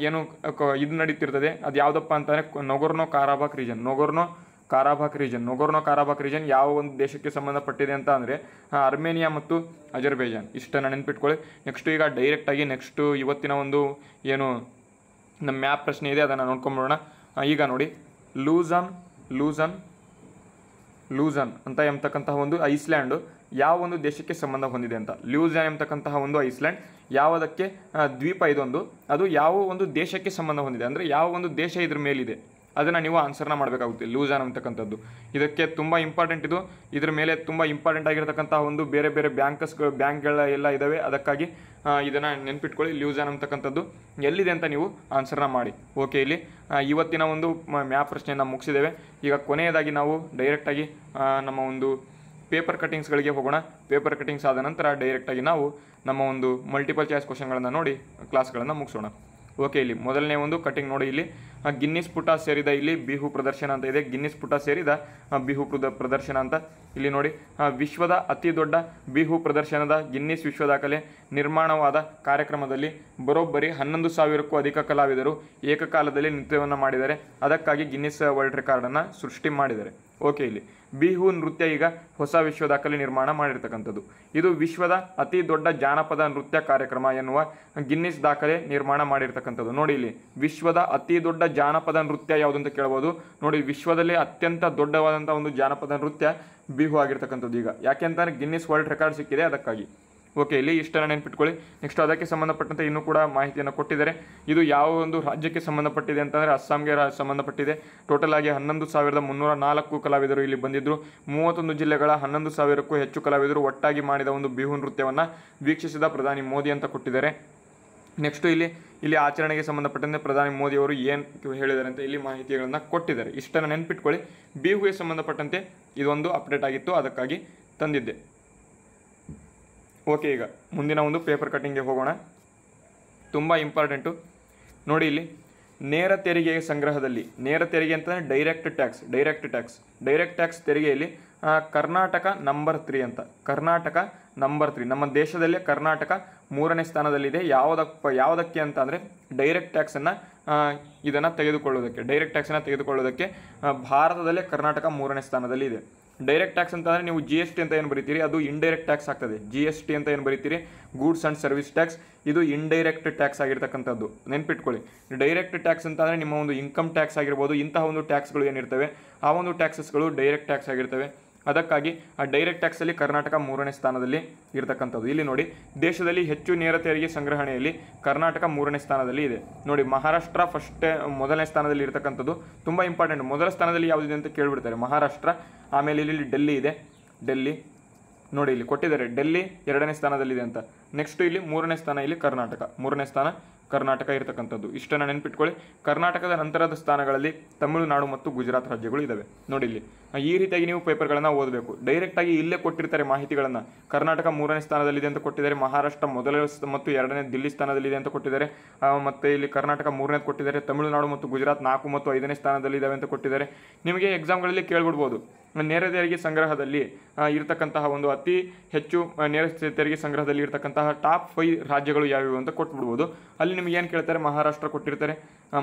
ಏನು ಇದು ನಡೀತಿರ್ತದೆ ಅದು ಯಾವುದಪ್ಪ ಅಂತಂದರೆ Nagorno Karabakh region Nagorno Karabakh region Nagorno Karabakh region ಯಾವ ಒಂದು ದೇಶಕ್ಕೆ ಸಂಬಂಧಪಟ್ಟಿದೆ ಅಂತ ಅಂದರೆ ಅರ್ಮೇನಿಯಾ ಮತ್ತು ಅಜರ್ಬೈಜಾನ್ ಇಷ್ಟನ್ನು ನೆನ್ಪಿಟ್ಕೊಳ್ಳಿ ನೆಕ್ಸ್ಟು ಈಗ ಡೈರೆಕ್ಟಾಗಿ ನೆಕ್ಸ್ಟು ಇವತ್ತಿನ ಒಂದು ಏನು ನಮ್ಮ ಮ್ಯಾಪ್ ಪ್ರಶ್ನೆ ಇದೆ ಅದನ್ನು ನೋಡ್ಕೊಂಬಿಡೋಣ ಈಗ ನೋಡಿ ಲೂಸನ್ ಲೂಸನ್ ಲೂಸನ್ ಅಂತ ಎಂಬತಕ್ಕಂತಹ ಒಂದು ಐಸ್ಲ್ಯಾಂಡು ಯಾವ ಒಂದು ದೇಶಕ್ಕೆ ಸಂಬಂಧ ಹೊಂದಿದೆ ಅಂತ ಲ್ಯೂಸನ್ ಎಂಬತಕ್ಕಂತಹ ಒಂದು ಐಸ್ಲ್ಯಾಂಡ್ ಯಾವುದಕ್ಕೆ ದ್ವೀಪ ಇದೊಂದು ಅದು ಯಾವ ಒಂದು ದೇಶಕ್ಕೆ ಸಂಬಂಧ ಹೊಂದಿದೆ ಅಂದರೆ ಯಾವ ಒಂದು ದೇಶ ಇದ್ರ ಮೇಲಿದೆ ಅದನ್ನು ನೀವು ಆನ್ಸರ್ನ ಮಾಡಬೇಕಾಗುತ್ತೆ ಆನ್ ಅಂತಕ್ಕಂಥದ್ದು ಇದಕ್ಕೆ ತುಂಬ ಇಂಪಾರ್ಟೆಂಟ್ ಇದು ಇದರ ಮೇಲೆ ತುಂಬ ಇಂಪಾರ್ಟೆಂಟ್ ಆಗಿರತಕ್ಕಂಥ ಒಂದು ಬೇರೆ ಬೇರೆ ಬ್ಯಾಂಕಸ್ಗಳು ಬ್ಯಾಂಕ್ಗಳ ಎಲ್ಲ ಇದ್ದಾವೆ ಅದಕ್ಕಾಗಿ ಇದನ್ನು ನೆನ್ಪಿಟ್ಕೊಳ್ಳಿ ಆನ್ ಅಂತಕ್ಕಂಥದ್ದು ಎಲ್ಲಿದೆ ಅಂತ ನೀವು ಆನ್ಸರ್ನ ಮಾಡಿ ಓಕೆ ಇಲ್ಲಿ ಇವತ್ತಿನ ಒಂದು ಮ್ಯಾಪ್ ಪ್ರಶ್ನೆಯನ್ನು ಮುಗಿಸಿದ್ದೇವೆ ಈಗ ಕೊನೆಯದಾಗಿ ನಾವು ಡೈರೆಕ್ಟಾಗಿ ನಮ್ಮ ಒಂದು ಪೇಪರ್ ಕಟ್ಟಿಂಗ್ಸ್ಗಳಿಗೆ ಹೋಗೋಣ ಪೇಪರ್ ಕಟ್ಟಿಂಗ್ಸ್ ಆದ ನಂತರ ಡೈರೆಕ್ಟಾಗಿ ನಾವು ನಮ್ಮ ಒಂದು ಮಲ್ಟಿಪಲ್ ಚಾಯ್ಸ್ ಕ್ವಶನ್ಗಳನ್ನು ನೋಡಿ ಕ್ಲಾಸ್ಗಳನ್ನು ಮುಗಿಸೋಣ ಓಕೆ ಇಲ್ಲಿ ಮೊದಲನೇ ಒಂದು ಕಟಿಂಗ್ ನೋಡಿ ಇಲ್ಲಿ ಗಿನ್ನಿಸ್ ಪುಟ ಸೇರಿದ ಇಲ್ಲಿ ಬಿಹು ಪ್ರದರ್ಶನ ಅಂತ ಇದೆ ಗಿನ್ನಿಸ್ ಪುಟ ಸೇರಿದ ಬಿಹು ಪ್ರದರ್ಶನ ಅಂತ ಇಲ್ಲಿ ನೋಡಿ ವಿಶ್ವದ ಅತಿ ದೊಡ್ಡ ಬಿಹು ಪ್ರದರ್ಶನದ ಗಿನ್ನಿಸ್ ವಿಶ್ವ ದಾಖಲೆ ನಿರ್ಮಾಣವಾದ ಕಾರ್ಯಕ್ರಮದಲ್ಲಿ ಬರೋಬ್ಬರಿ ಹನ್ನೊಂದು ಸಾವಿರಕ್ಕೂ ಅಧಿಕ ಕಲಾವಿದರು ಏಕಕಾಲದಲ್ಲಿ ನೃತ್ಯವನ್ನು ಮಾಡಿದ್ದಾರೆ ಅದಕ್ಕಾಗಿ ಗಿನ್ನಿಸ್ ವರ್ಲ್ಡ್ ರೆಕಾರ್ಡನ್ನು ಸೃಷ್ಟಿ ಮಾಡಿದರೆ ಓಕೆ ಇಲ್ಲಿ ಬಿಹು ನೃತ್ಯ ಈಗ ಹೊಸ ವಿಶ್ವ ದಾಖಲೆ ನಿರ್ಮಾಣ ಮಾಡಿರ್ತಕ್ಕಂಥದ್ದು ಇದು ವಿಶ್ವದ ಅತಿ ದೊಡ್ಡ ಜಾನಪದ ನೃತ್ಯ ಕಾರ್ಯಕ್ರಮ ಎನ್ನುವ ಗಿನ್ನಿಸ್ ದಾಖಲೆ ನಿರ್ಮಾಣ ಮಾಡಿರ್ತಕ್ಕಂಥದ್ದು ನೋಡಿ ಇಲ್ಲಿ ವಿಶ್ವದ ಅತಿ ದೊಡ್ಡ ಜಾನಪದ ನೃತ್ಯ ಯಾವುದು ಅಂತ ಕೇಳ್ಬೋದು ನೋಡಿ ವಿಶ್ವದಲ್ಲಿ ಅತ್ಯಂತ ದೊಡ್ಡವಾದಂಥ ಒಂದು ಜಾನಪದ ನೃತ್ಯ ಬಿಹು ಆಗಿರ್ತಕ್ಕಂಥದ್ದು ಈಗ ಯಾಕೆಂತಂದ್ರೆ ಗಿನ್ನಿಸ್ ವರ್ಲ್ಡ್ ರೆಕಾರ್ಡ್ ಸಿಕ್ಕಿದೆ ಅದಕ್ಕಾಗಿ ಓಕೆ ಇಲ್ಲಿ ಇಷ್ಟನ್ನು ನೆನ್ಪಿಟ್ಕೊಳ್ಳಿ ನೆಕ್ಸ್ಟ್ ಅದಕ್ಕೆ ಸಂಬಂಧಪಟ್ಟಂತೆ ಇನ್ನೂ ಕೂಡ ಮಾಹಿತಿಯನ್ನು ಕೊಟ್ಟಿದ್ದಾರೆ ಇದು ಯಾವ ಒಂದು ರಾಜ್ಯಕ್ಕೆ ಸಂಬಂಧಪಟ್ಟಿದೆ ಅಂತಂದರೆ ಅಸ್ಸಾಂಗೆ ಸಂಬಂಧಪಟ್ಟಿದೆ ಟೋಟಲ್ ಆಗಿ ಹನ್ನೊಂದು ಸಾವಿರದ ಮುನ್ನೂರ ನಾಲ್ಕು ಕಲಾವಿದರು ಇಲ್ಲಿ ಬಂದಿದ್ದರು ಮೂವತ್ತೊಂದು ಜಿಲ್ಲೆಗಳ ಹನ್ನೊಂದು ಸಾವಿರಕ್ಕೂ ಹೆಚ್ಚು ಕಲಾವಿದರು ಒಟ್ಟಾಗಿ ಮಾಡಿದ ಒಂದು ಬಿಹು ನೃತ್ಯವನ್ನು ವೀಕ್ಷಿಸಿದ ಪ್ರಧಾನಿ ಮೋದಿ ಅಂತ ಕೊಟ್ಟಿದ್ದಾರೆ ನೆಕ್ಸ್ಟು ಇಲ್ಲಿ ಇಲ್ಲಿ ಆಚರಣೆಗೆ ಸಂಬಂಧಪಟ್ಟಂತೆ ಪ್ರಧಾನಿ ಮೋದಿ ಅವರು ಏನು ಹೇಳಿದ್ದಾರೆ ಅಂತ ಇಲ್ಲಿ ಮಾಹಿತಿಗಳನ್ನು ಕೊಟ್ಟಿದ್ದಾರೆ ಇಷ್ಟನ್ನು ನೆನ್ಪಿಟ್ಕೊಳ್ಳಿ ಬಿಹುಗೆ ಸಂಬಂಧಪಟ್ಟಂತೆ ಇದೊಂದು ಅಪ್ಡೇಟ್ ಆಗಿತ್ತು ಅದಕ್ಕಾಗಿ ತಂದಿದ್ದೆ ಓಕೆ ಈಗ ಮುಂದಿನ ಒಂದು ಪೇಪರ್ ಕಟ್ಟಿಂಗ್ಗೆ ಹೋಗೋಣ ತುಂಬ ಇಂಪಾರ್ಟೆಂಟು ನೋಡಿ ಇಲ್ಲಿ ನೇರ ತೆರಿಗೆ ಸಂಗ್ರಹದಲ್ಲಿ ನೇರ ತೆರಿಗೆ ಅಂತಂದರೆ direct tax direct tax direct tax ತೆರಿಗೆಯಲ್ಲಿ ಕರ್ನಾಟಕ ನಂಬರ್ ತ್ರೀ ಅಂತ ಕರ್ನಾಟಕ ನಂಬರ್ ತ್ರೀ ನಮ್ಮ ದೇಶದಲ್ಲೇ ಕರ್ನಾಟಕ ಮೂರನೇ ಸ್ಥಾನದಲ್ಲಿದೆ ಯಾವುದಪ್ಪ ಯಾವುದಕ್ಕೆ ಅಂತ ಅಂದರೆ ಡೈರೆಕ್ಟ್ ಟ್ಯಾಕ್ಸನ್ನು ಇದನ್ನು ತೆಗೆದುಕೊಳ್ಳೋದಕ್ಕೆ ಡೈರೆಕ್ಟ್ ಟ್ಯಾಕ್ಸನ್ನು ತೆಗೆದುಕೊಳ್ಳೋದಕ್ಕೆ ಭಾರತದಲ್ಲೇ ಕರ್ನಾಟಕ ಮೂರನೇ ಸ್ಥಾನದಲ್ಲಿದೆ ಡೈರೆಕ್ಟ್ ಟ್ಯಾಕ್ಸ್ ಅಂತಂದರೆ ನೀವು ಜಿ ಎಸ್ ಟಿ ಅಂತ ಏನು ಬರೀತೀರಿ ಅದು ಇಂಡೈರೆಕ್ಟ್ ಟ್ಯಾಕ್ಸ್ ಆಗ್ತದೆ ಜಿ ಎಸ್ ಟಿ ಅಂತ ಏನು ಬರೀತೀರಿ ಗೂಡ್ಸ್ ಆ್ಯಂಡ್ ಸರ್ವಿಸ್ ಟ್ಯಾಕ್ಸ್ ಇದು ಇಂಡೈರೆಕ್ಟ್ ಟ್ಯಾಕ್ಸ್ ಆಗಿರ್ತಕ್ಕಂಥದ್ದು ನೆನ್ಪಿಟ್ಕೊಳ್ಳಿ ಡೈರೆಕ್ಟ್ ಟ್ಯಾಕ್ಸ್ ಅಂತಂದರೆ ನಿಮ್ಮ ಒಂದು ಇನ್ಕಮ್ ಟ್ಯಾಕ್ಸ್ ಆಗಿರ್ಬೋದು ಇಂತಹ ಒಂದು ಟ್ಯಾಕ್ಸ್ಗಳು ಏನಿರ್ತವೆ ಆ ಒಂದು ಟ್ಯಾಕ್ಸಸ್ಗಳು ಡೈರೆಕ್ಟ್ ಟ್ಯಾಕ್ಸ್ ಆಗಿರ್ತವೆ ಅದಕ್ಕಾಗಿ ಆ ಡೈರೆಕ್ಟ್ ಟ್ಯಾಕ್ಸಲ್ಲಿ ಕರ್ನಾಟಕ ಮೂರನೇ ಸ್ಥಾನದಲ್ಲಿ ಇರತಕ್ಕಂಥದ್ದು ಇಲ್ಲಿ ನೋಡಿ ದೇಶದಲ್ಲಿ ಹೆಚ್ಚು ನೇರ ತೆರಿಗೆ ಸಂಗ್ರಹಣೆಯಲ್ಲಿ ಕರ್ನಾಟಕ ಮೂರನೇ ಸ್ಥಾನದಲ್ಲಿ ಇದೆ ನೋಡಿ ಮಹಾರಾಷ್ಟ್ರ ಫಸ್ಟ್ ಮೊದಲನೇ ಸ್ಥಾನದಲ್ಲಿ ಇರತಕ್ಕಂಥದ್ದು ತುಂಬ ಇಂಪಾರ್ಟೆಂಟ್ ಮೊದಲ ಸ್ಥಾನದಲ್ಲಿ ಯಾವುದಿದೆ ಅಂತ ಕೇಳಿಬಿಡ್ತಾರೆ ಮಹಾರಾಷ್ಟ್ರ ಆಮೇಲೆ ಇಲ್ಲಿ ಡೆಲ್ಲಿ ಇದೆ ಡೆಲ್ಲಿ ನೋಡಿ ಇಲ್ಲಿ ಕೊಟ್ಟಿದ್ದಾರೆ ಡೆಲ್ಲಿ ಎರಡನೇ ಸ್ಥಾನದಲ್ಲಿದೆ ಅಂತ ನೆಕ್ಸ್ಟ್ ಇಲ್ಲಿ ಮೂರನೇ ಸ್ಥಾನ ಇಲ್ಲಿ ಕರ್ನಾಟಕ ಮೂರನೇ ಸ್ಥಾನ ಕರ್ನಾಟಕ ಇರತಕ್ಕಂಥದ್ದು ಇಷ್ಟನ್ನು ನೆನಪಿಟ್ಕೊಳ್ಳಿ ಕರ್ನಾಟಕದ ನಂತರದ ಸ್ಥಾನಗಳಲ್ಲಿ ತಮಿಳುನಾಡು ಮತ್ತು ಗುಜರಾತ್ ರಾಜ್ಯಗಳು ಇದ್ದಾವೆ ನೋಡಿ ಇಲ್ಲಿ ಈ ರೀತಿಯಾಗಿ ನೀವು ಪೇಪರ್ಗಳನ್ನು ಓದಬೇಕು ಡೈರೆಕ್ಟಾಗಿ ಇಲ್ಲೇ ಕೊಟ್ಟಿರ್ತಾರೆ ಮಾಹಿತಿಗಳನ್ನು ಕರ್ನಾಟಕ ಮೂರನೇ ಸ್ಥಾನದಲ್ಲಿದೆ ಅಂತ ಕೊಟ್ಟಿದ್ದಾರೆ ಮಹಾರಾಷ್ಟ್ರ ಮೊದಲ ಮತ್ತು ಎರಡನೇ ದಿಲ್ಲಿ ಸ್ಥಾನದಲ್ಲಿದೆ ಅಂತ ಕೊಟ್ಟಿದ್ದಾರೆ ಮತ್ತು ಇಲ್ಲಿ ಕರ್ನಾಟಕ ಮೂರನೇ ಕೊಟ್ಟಿದ್ದಾರೆ ತಮಿಳುನಾಡು ಮತ್ತು ಗುಜರಾತ್ ನಾಲ್ಕು ಮತ್ತು ಐದನೇ ಸ್ಥಾನದಲ್ಲಿದ್ದಾವೆ ಅಂತ ಕೊಟ್ಟಿದ್ದಾರೆ ನಿಮಗೆ ಎಕ್ಸಾಮ್ಗಳಲ್ಲಿ ಕೇಳ್ಬಿಡ್ಬೋದು ನೇರ ತೆರಿಗೆ ಸಂಗ್ರಹದಲ್ಲಿ ಇರತಕ್ಕಂತಹ ಒಂದು ಅತಿ ಹೆಚ್ಚು ನೇರ ತೆರಿಗೆ ಸಂಗ್ರಹದಲ್ಲಿ ಇರತಕ್ಕಂತಹ ಟಾಪ್ ಫೈವ್ ರಾಜ್ಯಗಳು ಯಾವ್ಯಾವು ಅಂತ ಕೊಟ್ಬಿಡ್ಬೋದು ಅಲ್ಲಿ ನಿಮಗೇನು ಏನು ಕೇಳ್ತಾರೆ ಮಹಾರಾಷ್ಟ್ರ ಕೊಟ್ಟಿರ್ತಾರೆ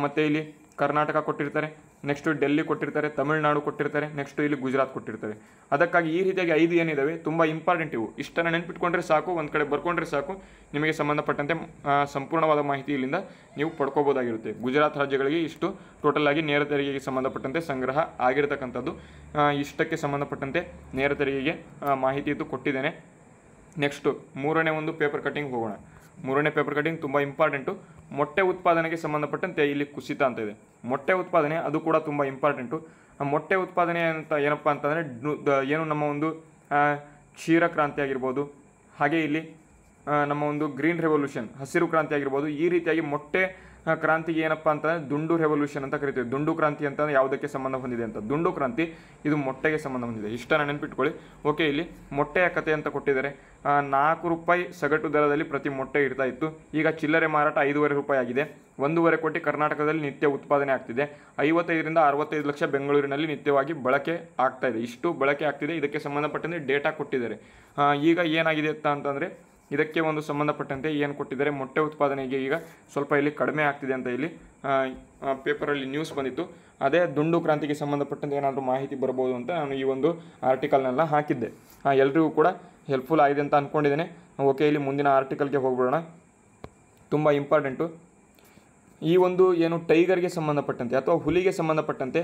ಮತ್ತು ಇಲ್ಲಿ ಕರ್ನಾಟಕ ಕೊಟ್ಟಿರ್ತಾರೆ ನೆಕ್ಸ್ಟು ಡೆಲ್ಲಿ ಕೊಟ್ಟಿರ್ತಾರೆ ತಮಿಳುನಾಡು ಕೊಟ್ಟಿರ್ತಾರೆ ನೆಕ್ಸ್ಟು ಇಲ್ಲಿ ಗುಜರಾತ್ ಕೊಟ್ಟಿರ್ತಾರೆ ಅದಕ್ಕಾಗಿ ಈ ರೀತಿಯಾಗಿ ಐದು ಏನಿದ್ದಾವೆ ತುಂಬ ಇಂಪಾರ್ಟೆಂಟ್ ಇವು ಇಷ್ಟನ್ನು ನೆನ್ಪಿಟ್ಕೊಂಡ್ರೆ ಸಾಕು ಒಂದು ಕಡೆ ಬರ್ಕೊಂಡ್ರೆ ಸಾಕು ನಿಮಗೆ ಸಂಬಂಧಪಟ್ಟಂತೆ ಸಂಪೂರ್ಣವಾದ ಮಾಹಿತಿ ಇಲ್ಲಿಂದ ನೀವು ಪಡ್ಕೋಬೋದಾಗಿರುತ್ತೆ ಗುಜರಾತ್ ರಾಜ್ಯಗಳಿಗೆ ಇಷ್ಟು ಟೋಟಲ್ ಆಗಿ ನೇರ ತೆರಿಗೆಗೆ ಸಂಬಂಧಪಟ್ಟಂತೆ ಸಂಗ್ರಹ ಆಗಿರತಕ್ಕಂಥದ್ದು ಇಷ್ಟಕ್ಕೆ ಸಂಬಂಧಪಟ್ಟಂತೆ ನೇರ ತೆರಿಗೆಗೆ ಮಾಹಿತಿ ಇದು ಕೊಟ್ಟಿದ್ದೇನೆ ನೆಕ್ಸ್ಟು ಮೂರನೇ ಒಂದು ಪೇಪರ್ ಕಟ್ಟಿಂಗ್ ಹೋಗೋಣ ಮೂರನೇ ಪೇಪರ್ ಕಟ್ಟಿಂಗ್ ತುಂಬ ಇಂಪಾರ್ಟೆಂಟು ಮೊಟ್ಟೆ ಉತ್ಪಾದನೆಗೆ ಸಂಬಂಧಪಟ್ಟಂತೆ ಇಲ್ಲಿ ಕುಸಿತ ಅಂತ ಇದೆ ಮೊಟ್ಟೆ ಉತ್ಪಾದನೆ ಅದು ಕೂಡ ತುಂಬ ಇಂಪಾರ್ಟೆಂಟು ಮೊಟ್ಟೆ ಉತ್ಪಾದನೆ ಅಂತ ಏನಪ್ಪ ಅಂತಂದರೆ ಏನು ನಮ್ಮ ಒಂದು ಕ್ಷೀರ ಕ್ರಾಂತಿ ಆಗಿರ್ಬೋದು ಹಾಗೆ ಇಲ್ಲಿ ನಮ್ಮ ಒಂದು ಗ್ರೀನ್ ರೆವಲ್ಯೂಷನ್ ಹಸಿರು ಕ್ರಾಂತಿ ಆಗಿರ್ಬೋದು ಈ ರೀತಿಯಾಗಿ ಮೊಟ್ಟೆ ಕ್ರಾಂತಿಗೆ ಏನಪ್ಪ ಅಂತಂದ್ರೆ ದುಂಡು ರೆವಲ್ಯೂಷನ್ ಅಂತ ಕರಿತೀವಿ ದುಂಡು ಕ್ರಾಂತಿ ಅಂತಂದರೆ ಯಾವುದಕ್ಕೆ ಸಂಬಂಧ ಹೊಂದಿದೆ ಅಂತ ದುಂಡು ಕ್ರಾಂತಿ ಇದು ಮೊಟ್ಟೆಗೆ ಸಂಬಂಧ ಹೊಂದಿದೆ ಇಷ್ಟನ್ನು ನೆನಪಿಟ್ಕೊಳ್ಳಿ ಓಕೆ ಇಲ್ಲಿ ಮೊಟ್ಟೆಯ ಕತೆ ಅಂತ ಕೊಟ್ಟಿದ್ದಾರೆ ನಾಲ್ಕು ರೂಪಾಯಿ ಸಗಟು ದರದಲ್ಲಿ ಪ್ರತಿ ಮೊಟ್ಟೆ ಇಡ್ತಾ ಇತ್ತು ಈಗ ಚಿಲ್ಲರೆ ಮಾರಾಟ ಐದುವರೆ ರೂಪಾಯಿ ಆಗಿದೆ ಒಂದೂವರೆ ಕೋಟಿ ಕರ್ನಾಟಕದಲ್ಲಿ ನಿತ್ಯ ಉತ್ಪಾದನೆ ಆಗ್ತಿದೆ ಐವತ್ತೈದರಿಂದ ಅರವತ್ತೈದು ಲಕ್ಷ ಬೆಂಗಳೂರಿನಲ್ಲಿ ನಿತ್ಯವಾಗಿ ಬಳಕೆ ಆಗ್ತಾ ಇದೆ ಇಷ್ಟು ಬಳಕೆ ಆಗ್ತಿದೆ ಇದಕ್ಕೆ ಸಂಬಂಧಪಟ್ಟಂತೆ ಡೇಟಾ ಕೊಟ್ಟಿದ್ದಾರೆ ಈಗ ಏನಾಗಿದೆ ಅಂತ ಅಂತಂದರೆ ಇದಕ್ಕೆ ಒಂದು ಸಂಬಂಧಪಟ್ಟಂತೆ ಏನು ಕೊಟ್ಟಿದ್ದಾರೆ ಮೊಟ್ಟೆ ಉತ್ಪಾದನೆಗೆ ಈಗ ಸ್ವಲ್ಪ ಇಲ್ಲಿ ಕಡಿಮೆ ಆಗ್ತಿದೆ ಅಂತ ಇಲ್ಲಿ ಪೇಪರಲ್ಲಿ ನ್ಯೂಸ್ ಬಂದಿತ್ತು ಅದೇ ದುಂಡು ಕ್ರಾಂತಿಗೆ ಸಂಬಂಧಪಟ್ಟಂತೆ ಏನಾದರೂ ಮಾಹಿತಿ ಬರ್ಬೋದು ಅಂತ ನಾನು ಈ ಒಂದು ಆರ್ಟಿಕಲ್ನೆಲ್ಲ ಹಾಕಿದ್ದೆ ಎಲ್ರಿಗೂ ಕೂಡ ಹೆಲ್ಪ್ಫುಲ್ ಆಗಿದೆ ಅಂತ ಅಂದ್ಕೊಂಡಿದ್ದೇನೆ ಓಕೆ ಇಲ್ಲಿ ಮುಂದಿನ ಆರ್ಟಿಕಲ್ಗೆ ಹೋಗ್ಬಿಡೋಣ ತುಂಬ ಇಂಪಾರ್ಟೆಂಟು ಈ ಒಂದು ಏನು ಟೈಗರ್ಗೆ ಸಂಬಂಧಪಟ್ಟಂತೆ ಅಥವಾ ಹುಲಿಗೆ ಸಂಬಂಧಪಟ್ಟಂತೆ